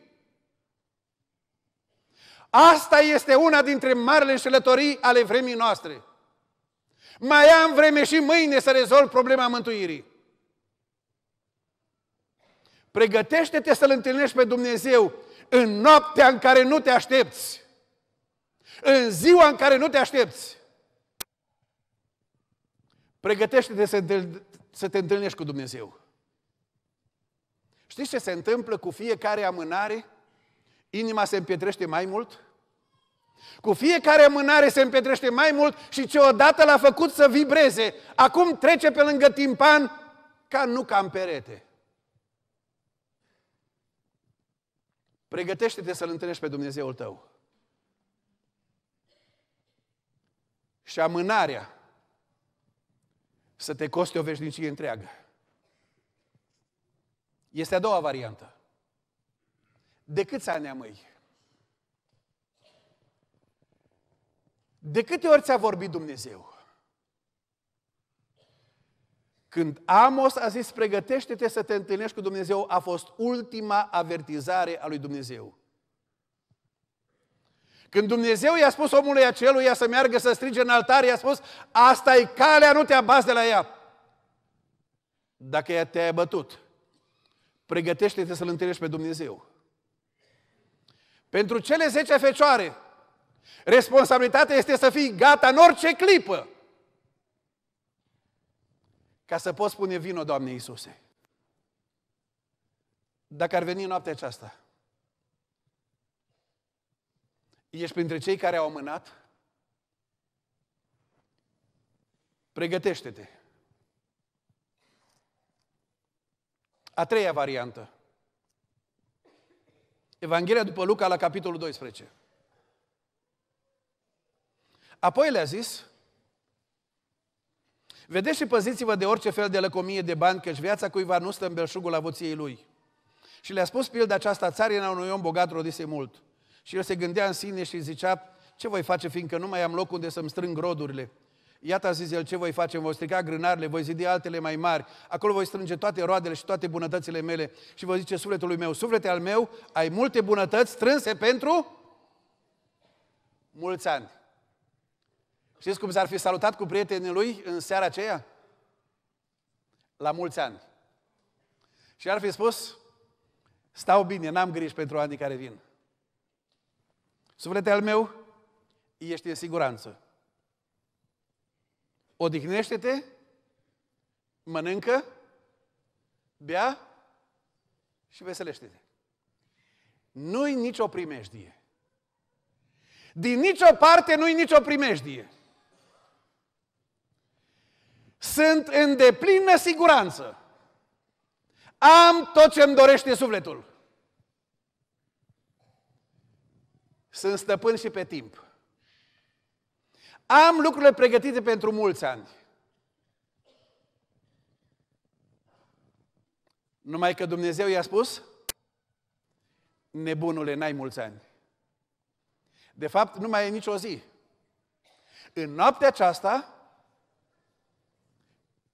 Asta este una dintre marile înșelătorii ale vremii noastre. Mai am vreme și mâine să rezolv problema mântuirii. Pregătește-te să-L întâlnești pe Dumnezeu în noaptea în care nu te aștepți. În ziua în care nu te aștepți. Pregătește-te să te întâlnești cu Dumnezeu. Știți ce se întâmplă cu fiecare amânare? Inima se împietrește mai mult? Cu fiecare amânare se împietrește mai mult și ce odată l-a făcut să vibreze, acum trece pe lângă timpan ca nu ca în perete. Pregătește-te să-L întâlnești pe Dumnezeul tău. Și amânarea să te coste o veșnicie întreagă. Este a doua variantă. De câți ani am De câte ori ți-a vorbit Dumnezeu? Când Amos a zis, pregătește-te să te întâlnești cu Dumnezeu, a fost ultima avertizare a lui Dumnezeu. Când Dumnezeu i-a spus omului acelui să meargă să strige în altar, i-a spus, asta e calea, nu te abați de la ea. Dacă te a bătut, pregătește-te să-L întâlnești pe Dumnezeu. Pentru cele 10 fecioare, responsabilitatea este să fii gata în orice clipă ca să poți spune vino, Doamne Iisuse. Dacă ar veni noaptea aceasta, ești printre cei care au mânat, Pregătește-te. A treia variantă. Evanghelia după Luca la capitolul 12. Apoi le-a zis, Vedeți și păziți-vă de orice fel de lăcomie de bani, căci viața cuiva nu stă în belșugul avuției lui. Și le-a spus pildă aceasta țarina unui om bogat rodise mult. Și el se gândea în sine și zicea, ce voi face, fiindcă nu mai am loc unde să-mi strâng rodurile. Iată, a zis el, ce voi face? Voi strica grânarele, voi zidi altele mai mari, acolo voi strânge toate roadele și toate bunătățile mele. Și vă zice sufletului meu, suflete al meu, ai multe bunătăți strânse pentru mulți ani. Știți cum s-ar fi salutat cu prietenii lui în seara aceea? La mulți ani. Și ar fi spus, stau bine, n-am griji pentru anii care vin. Sufletul meu, ești în siguranță. Odihnește-te, mănâncă, bea și veselește-te. Nu-i nicio primejdie. Din nicio parte nu-i nicio primejdie. Sunt în deplină siguranță. Am tot ce îmi dorește sufletul. Sunt stăpân și pe timp. Am lucrurile pregătite pentru mulți ani. Numai că Dumnezeu i-a spus, nebunule, n-ai mulți ani. De fapt, nu mai e nicio zi. În noaptea aceasta,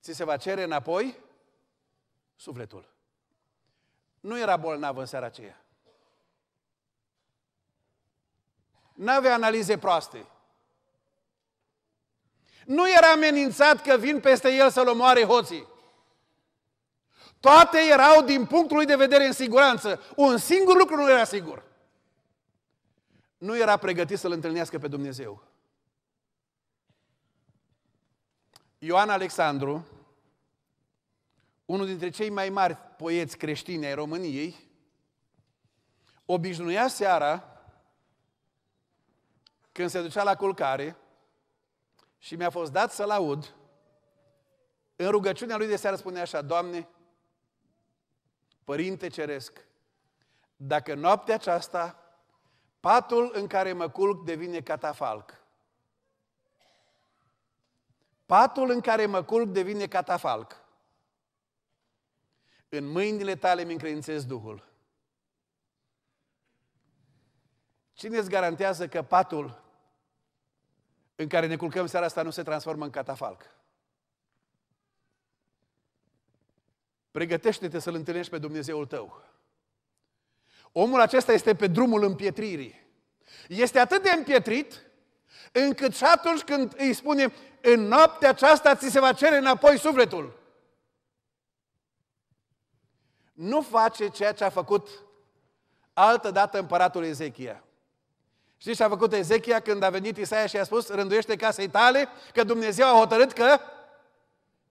ți se va cere înapoi sufletul. Nu era bolnav în seara aceea. N-avea analize proaste. Nu era amenințat că vin peste el să-l omoare hoții. Toate erau din punctul lui de vedere în siguranță. Un singur lucru nu era sigur. Nu era pregătit să-L întâlnească pe Dumnezeu. Ioan Alexandru, unul dintre cei mai mari poeți creștini ai României, obișnuia seara, când se ducea la culcare, și mi-a fost dat să-l aud, în rugăciunea lui de seară spune așa, Doamne, Părinte Ceresc, dacă noaptea aceasta patul în care mă culc devine catafalc, Patul în care mă culc devine catafalc. În mâinile tale mi încredințez Duhul. Cine îți garantează că patul în care ne culcăm seara asta nu se transformă în catafalc? Pregătește-te să-L întâlnești pe Dumnezeul tău. Omul acesta este pe drumul împietririi. Este atât de împietrit încât și atunci când îi spune în noaptea aceasta ți se va cere înapoi sufletul. Nu face ceea ce a făcut altă dată împăratul Ezechia. Știți ce a făcut Ezechia când a venit Isaia și a spus, rânduiește casei tale, că Dumnezeu a hotărât că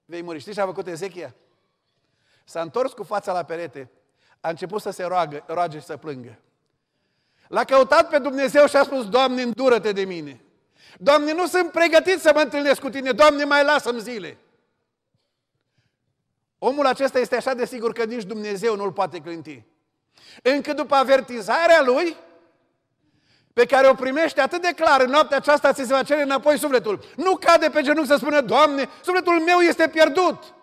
vei muri. Știți ce a făcut Ezechia? S-a întors cu fața la perete, a început să se roagă, roage și să plângă. L-a căutat pe Dumnezeu și a spus, Doamne, îndură-te de mine. Doamne, nu sunt pregătit să mă întâlnesc cu Tine. Doamne, mai lasă-mi zile. Omul acesta este așa de sigur că nici Dumnezeu nu-l poate clinti. Încă după avertizarea lui, pe care o primește atât de clar în noaptea aceasta, ți se va cere înapoi sufletul. Nu cade pe genunchi să spună, Doamne, sufletul meu este pierdut.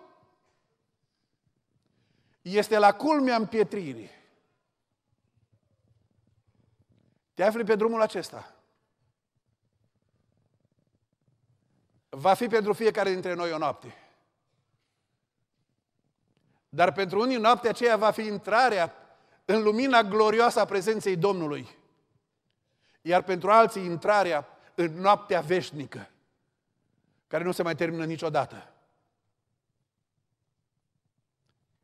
Este la culmea împietririi. Te afli pe drumul acesta. va fi pentru fiecare dintre noi o noapte. Dar pentru unii noaptea aceea va fi intrarea în lumina glorioasă a prezenței Domnului. Iar pentru alții intrarea în noaptea veșnică, care nu se mai termină niciodată.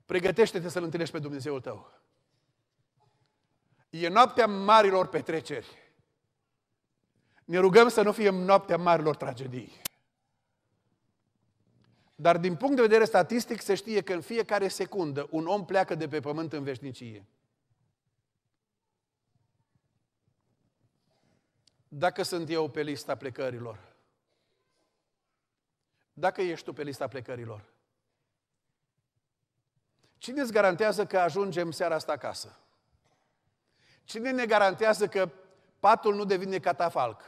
Pregătește-te să-L întâlnești pe Dumnezeul tău. E noaptea marilor petreceri. Ne rugăm să nu fie noaptea marilor tragedii. Dar din punct de vedere statistic se știe că în fiecare secundă un om pleacă de pe pământ în veșnicie. Dacă sunt eu pe lista plecărilor, dacă ești tu pe lista plecărilor, cine îți garantează că ajungem seara asta acasă? Cine ne garantează că patul nu devine catafalc?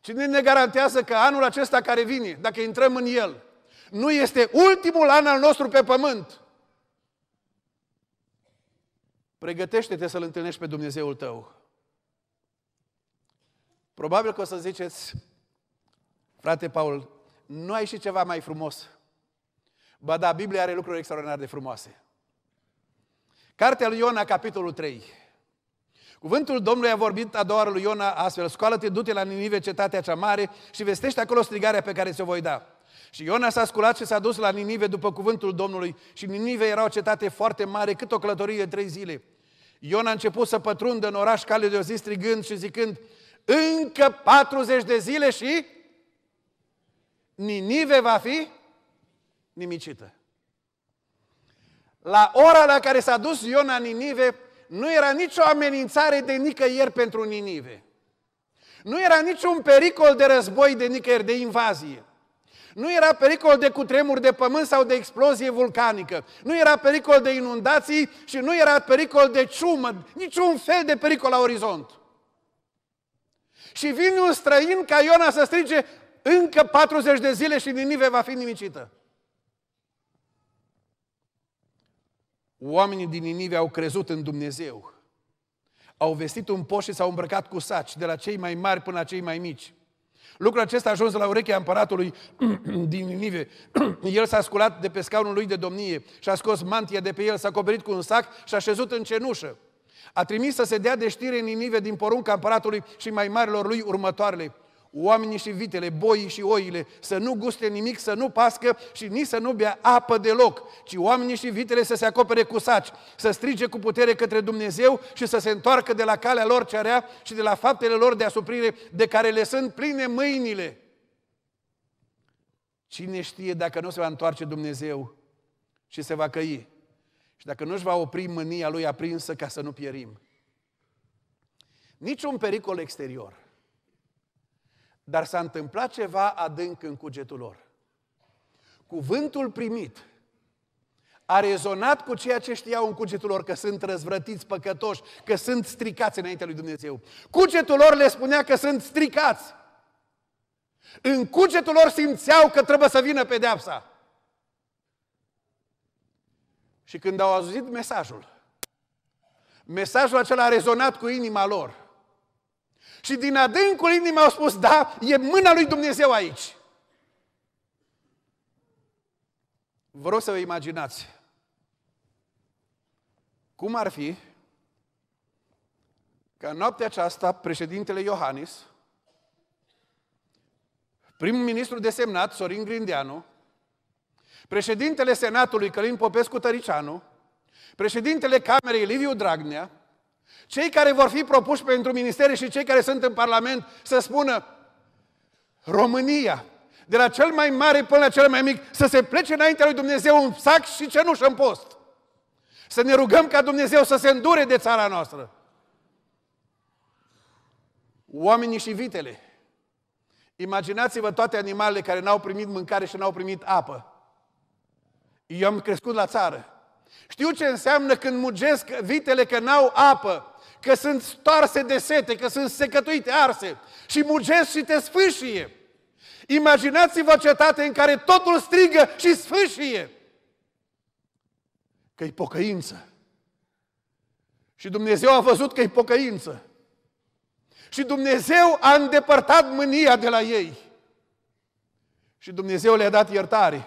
Cine ne garantează că anul acesta care vine, dacă intrăm în el, nu este ultimul an al nostru pe pământ. Pregătește-te să-L întâlnești pe Dumnezeul tău. Probabil că o să ziceți, frate Paul, nu ai și ceva mai frumos. Ba da, Biblia are lucruri extraordinar de frumoase. Cartea lui Iona, capitolul 3. Cuvântul Domnului a vorbit a doua lui Iona astfel, scoală-te, du-te la Ninive, cetatea cea mare și vestește acolo strigarea pe care ți-o voi da. Și Iona s-a sculat și s-a dus la Ninive după cuvântul Domnului. Și Ninive era o cetate foarte mare, cât o călătorie de trei zile. Iona a început să pătrundă în oraș cale de o zi strigând și zicând, încă 40 de zile și Ninive va fi nimicită. La ora la care s-a dus Iona Ninive, nu era nicio amenințare de nicăieri pentru Ninive. Nu era niciun pericol de război de nicăieri, de invazie. Nu era pericol de cutremur de pământ sau de explozie vulcanică. Nu era pericol de inundații și nu era pericol de ciumă. Niciun fel de pericol la orizont. Și vine un străin ca Iona să strige încă 40 de zile și Ninive va fi nimicită. Oamenii din Ninive au crezut în Dumnezeu. Au vestit un poș și s-au îmbrăcat cu saci, de la cei mai mari până la cei mai mici. Lucrul acesta a ajuns la urechea împăratului din Ninive. El s-a sculat de pe scaunul lui de domnie și a scos mantia de pe el, s-a acoperit cu un sac și a șezut în cenușă. A trimis să se dea de știre în Ninive din porunca împăratului și mai marilor lui următoarele oamenii și vitele, boii și oile, să nu guste nimic, să nu pască și nici să nu bea apă deloc, ci oamenii și vitele să se acopere cu saci, să strige cu putere către Dumnezeu și să se întoarcă de la calea lor ce rea și de la faptele lor de asuprire, de care le sunt pline mâinile. Cine știe dacă nu se va întoarce Dumnezeu și se va căi? Și dacă nu-și va opri mânia lui aprinsă ca să nu pierim. Niciun pericol exterior dar s-a întâmplat ceva adânc în cugetul lor. Cuvântul primit a rezonat cu ceea ce știau în cugetul lor, că sunt răzvrătiți, păcătoși, că sunt stricați înaintea lui Dumnezeu. Cugetul lor le spunea că sunt stricați. În cugetul lor simțeau că trebuie să vină pedeapsa. Și când au auzit mesajul, mesajul acela a rezonat cu inima lor. Și din adâncul inimii au spus, da, e mâna lui Dumnezeu aici. Vă rog să vă imaginați cum ar fi ca noaptea aceasta președintele Iohannis, prim-ministru desemnat Sorin Grindeanu, președintele Senatului Călin Popescu Tăricianu, președintele Camerei Liviu Dragnea, cei care vor fi propuși pentru ministerie și cei care sunt în Parlament să spună România, de la cel mai mare până la cel mai mic, să se plece înaintea lui Dumnezeu în sac și cenușă în post. Să ne rugăm ca Dumnezeu să se îndure de țara noastră. Oamenii și vitele. Imaginați-vă toate animalele care n-au primit mâncare și n-au primit apă. Eu am crescut la țară. Știu ce înseamnă când mugesc vitele că n-au apă, că sunt stoarse de sete, că sunt secătuite, arse și mugesc și te sfâșie. Imaginați-vă cetate în care totul strigă și sfâșie. că e pocăință. Și Dumnezeu a văzut că e pocăință. Și Dumnezeu a îndepărtat mânia de la ei. Și Dumnezeu le-a dat iertare.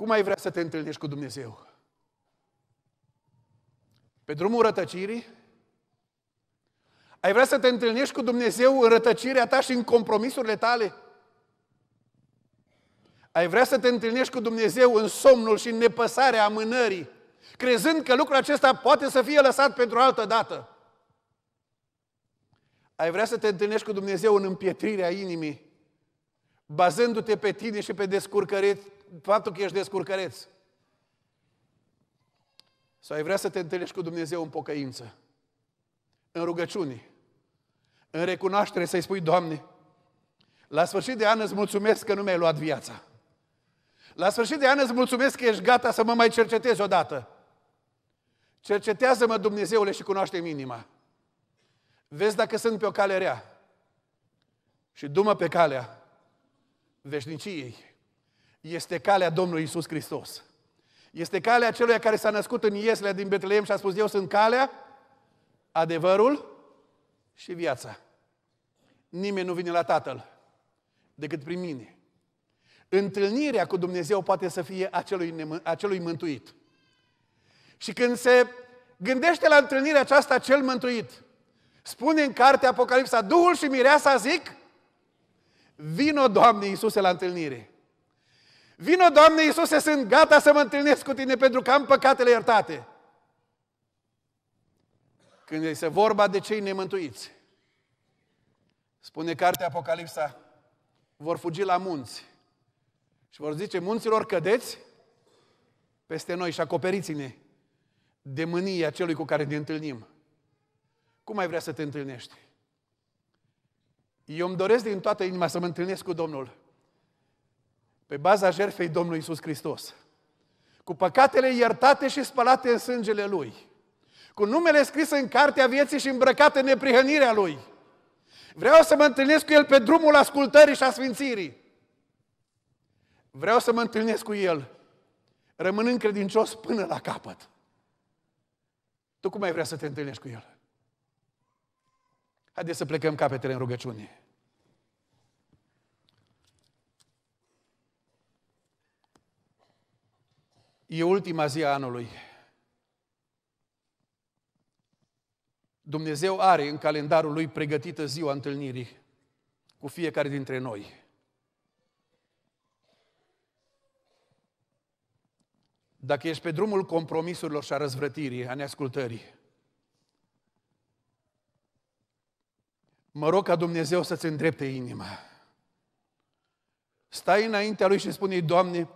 Cum ai vrea să te întâlnești cu Dumnezeu? Pe drumul rătăcirii? Ai vrea să te întâlnești cu Dumnezeu în rătăcirea ta și în compromisurile tale? Ai vrea să te întâlnești cu Dumnezeu în somnul și în nepăsarea amânării, crezând că lucrul acesta poate să fie lăsat pentru altă dată? Ai vrea să te întâlnești cu Dumnezeu în împietrirea inimii, bazându-te pe tine și pe descurcări, faptul că ești descurcăreț. Sau ai vrea să te întâlnești cu Dumnezeu în pocăință, în rugăciune, în recunoaștere să-i spui, Doamne, la sfârșit de an îți mulțumesc că nu mi-ai luat viața. La sfârșit de an îți mulțumesc că ești gata să mă mai cercetezi odată. Cercetează-mă, Dumnezeule, și cunoaște-mi inima. Vezi dacă sunt pe o cale rea și dumă pe calea veșniciei este calea Domnului Isus Hristos. Este calea celui care s-a născut în Ieslea din Betleem și a spus, eu sunt calea, adevărul și viața. Nimeni nu vine la Tatăl decât prin mine. Întâlnirea cu Dumnezeu poate să fie acelui, acelui mântuit. Și când se gândește la întâlnirea aceasta cel mântuit, spune în cartea Apocalipsa, Duhul și Mireasa zic, vino Doamne Iisuse la întâlnire. Vino, Doamne Iisuse, sunt gata să mă întâlnesc cu Tine pentru că am păcatele iertate. Când este vorba de cei nemântuiți, spune cartea Apocalipsa, vor fugi la munți și vor zice munților cădeți peste noi și acoperiți-ne de mânia celui cu care ne întâlnim. Cum mai vrea să te întâlnești? Eu îmi doresc din toată inima să mă întâlnesc cu Domnul pe baza jertfei Domnului Isus Hristos, cu păcatele iertate și spălate în sângele Lui, cu numele scris în cartea vieții și îmbrăcate în neprihănirea Lui. Vreau să mă întâlnesc cu El pe drumul ascultării și a sfințirii. Vreau să mă întâlnesc cu El, rămânând credincios până la capăt. Tu cum ai vrea să te întâlnești cu El? Haideți să plecăm capetele în rugăciune. E ultima zi a anului. Dumnezeu are în calendarul lui pregătită ziua întâlnirii cu fiecare dintre noi. Dacă ești pe drumul compromisurilor și a răzvrătirii, a neascultării, mă rog ca Dumnezeu să-ți îndrepte inima. Stai înaintea Lui și spune Doamne,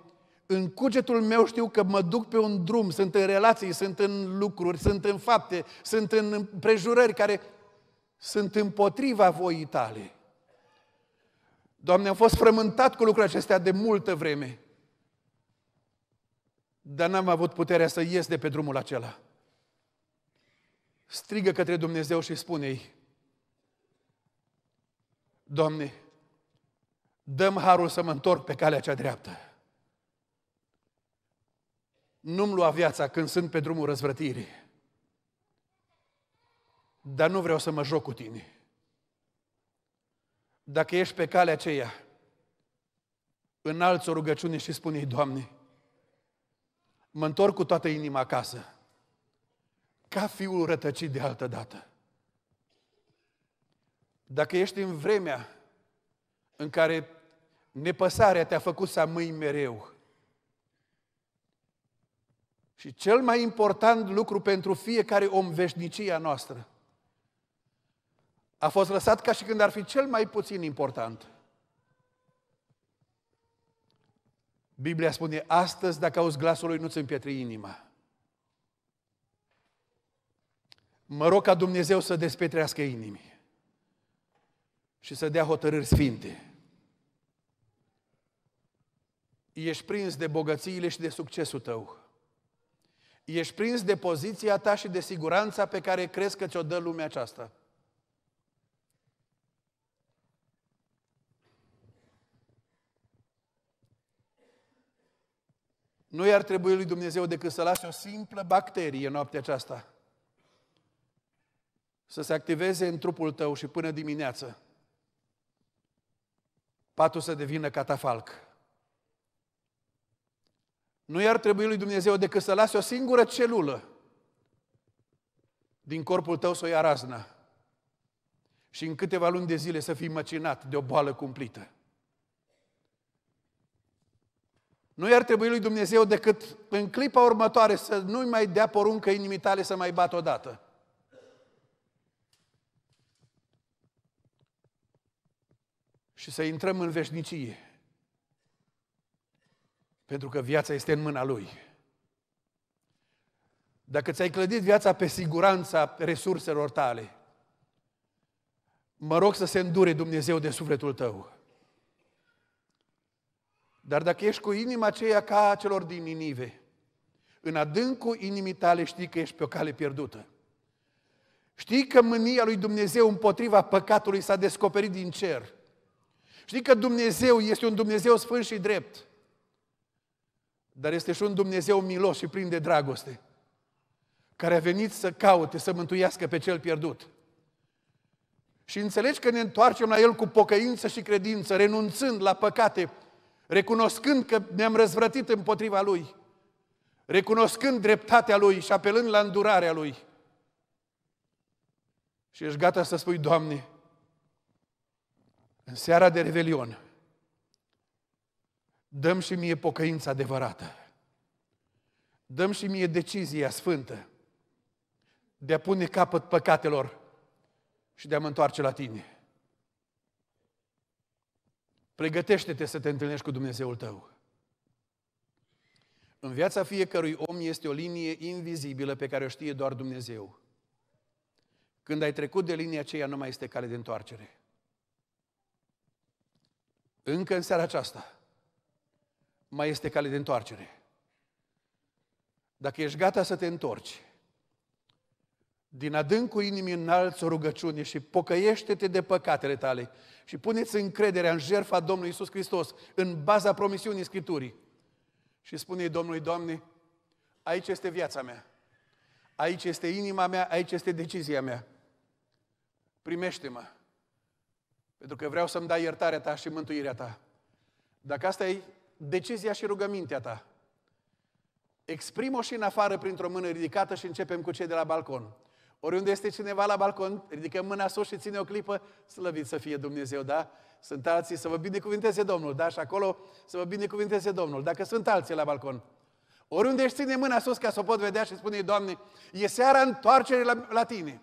în cugetul meu știu că mă duc pe un drum, sunt în relații, sunt în lucruri, sunt în fapte, sunt în prejurări care sunt împotriva voii tale. Doamne, am fost frământat cu lucrurile acestea de multă vreme, dar n-am avut puterea să ies de pe drumul acela. Strigă către Dumnezeu și spune-i, Doamne, dăm harul să mă întorc pe calea cea dreaptă. Nu-mi lua viața când sunt pe drumul răzvrătirii. Dar nu vreau să mă joc cu tine. Dacă ești pe calea aceea, înalți o rugăciune și spune Doamne, mă întorc cu toată inima acasă, ca fiul rătăcit de altă dată. Dacă ești în vremea în care nepăsarea te-a făcut să amâi mereu, și cel mai important lucru pentru fiecare om veșnicia noastră a fost lăsat ca și când ar fi cel mai puțin important. Biblia spune, astăzi dacă auzi glasul lui, nu-ți împietri inima. Mă rog ca Dumnezeu să despetrească inimii și să dea hotărâri sfinte. Ești prins de bogățiile și de succesul tău. Ești prins de poziția ta și de siguranța pe care crezi că ți-o dă lumea aceasta. Nu i-ar trebui lui Dumnezeu decât să lase o simplă bacterie noaptea aceasta. Să se activeze în trupul tău și până dimineață. Patul să devină catafalc nu i-ar trebui lui Dumnezeu decât să lase o singură celulă din corpul tău să o ia razna și în câteva luni de zile să fii măcinat de o boală cumplită. Nu i-ar trebui lui Dumnezeu decât în clipa următoare să nu-i mai dea poruncă inimii tale să mai bat odată. Și să intrăm în veșnicie. Pentru că viața este în mâna Lui. Dacă ți-ai clădit viața pe siguranța resurselor tale, mă rog să se îndure Dumnezeu de sufletul tău. Dar dacă ești cu inima aceea ca a celor din Ninive, în adâncul inimii tale știi că ești pe o cale pierdută. Știi că mânia lui Dumnezeu împotriva păcatului s-a descoperit din cer. Știi că Dumnezeu este un Dumnezeu sfânt și drept. Dar este și un Dumnezeu milos și plin de dragoste, care a venit să caute, să mântuiască pe cel pierdut. Și înțelegi că ne întoarcem la El cu pocăință și credință, renunțând la păcate, recunoscând că ne-am răzvrătit împotriva Lui, recunoscând dreptatea Lui și apelând la îndurarea Lui. Și ești gata să spui, Doamne, în seara de Revelion, Dăm și mie pocăința adevărată. Dăm și mie decizia sfântă de a pune capăt păcatelor și de a mă întoarce la tine. Pregătește-te să te întâlnești cu Dumnezeul tău. În viața fiecărui om este o linie invizibilă pe care o știe doar Dumnezeu. Când ai trecut de linia aceea, nu mai este cale de întoarcere. Încă în seara aceasta, mai este cale de întoarcere. Dacă ești gata să te întorci, din adâncul inimii înalți o rugăciune și pocăiește-te de păcatele tale și puneți încrederea în jertfa Domnului Isus Hristos, în baza promisiunii Scripturii. Și spune Domnului, Doamne, aici este viața mea, aici este inima mea, aici este decizia mea. Primește-mă, pentru că vreau să-mi dai iertarea ta și mântuirea ta. Dacă asta e decizia și rugămintea ta. Exprimă-o și în afară printr-o mână ridicată și începem cu cei de la balcon. Oriunde este cineva la balcon, ridicăm mâna sus și ține o clipă, slăvit să fie Dumnezeu, da? Sunt alții, să vă binecuvinteze Domnul, da? Și acolo să vă binecuvinteze Domnul, dacă sunt alții la balcon. Oriunde își ține mâna sus ca să o pot vedea și spune Doamne, e seara întoarcere la, la Tine.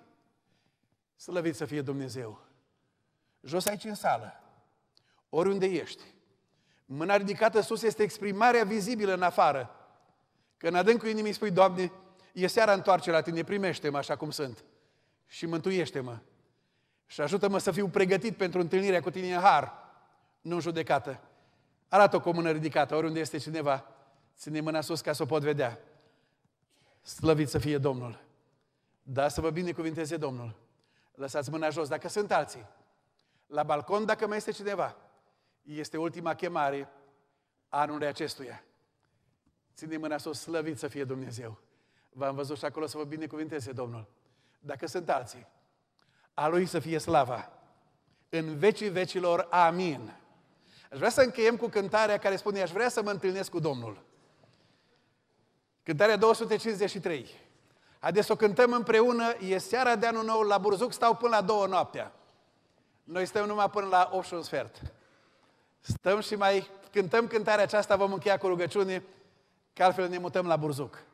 Slăvit să fie Dumnezeu. Jos aici în sală, oriunde ești, Mâna ridicată sus este exprimarea vizibilă în afară. Că în adâncul inimii spui, Doamne, e seara întoarce la Tine, primește-mă așa cum sunt și mântuiește-mă. Și ajută-mă să fiu pregătit pentru întâlnirea cu Tine în har, nu în judecată. Arată-o cu o mână ridicată, oriunde este cineva. Ține mâna sus ca să o pot vedea. Slăvit să fie Domnul. Da, să vă binecuvinteze Domnul. Lăsați mâna jos dacă sunt alții. La balcon dacă mai este cineva. Este ultima chemare a anului acestuia. Ține mâna să o slăvit să fie Dumnezeu. V-am văzut și acolo să vă binecuvinteze Domnul. Dacă sunt alții, a Lui să fie slava. În vecii vecilor, amin. Aș vrea să încheiem cu cântarea care spune, aș vrea să mă întâlnesc cu Domnul. Cântarea 253. Haideți să o cântăm împreună, e seara de anul nou, la Burzuc stau până la două noaptea. Noi stăm numai până la 8 și un sfert. Stăm și mai cântăm cântarea aceasta, vom încheia cu rugăciune, că altfel ne mutăm la burzuc.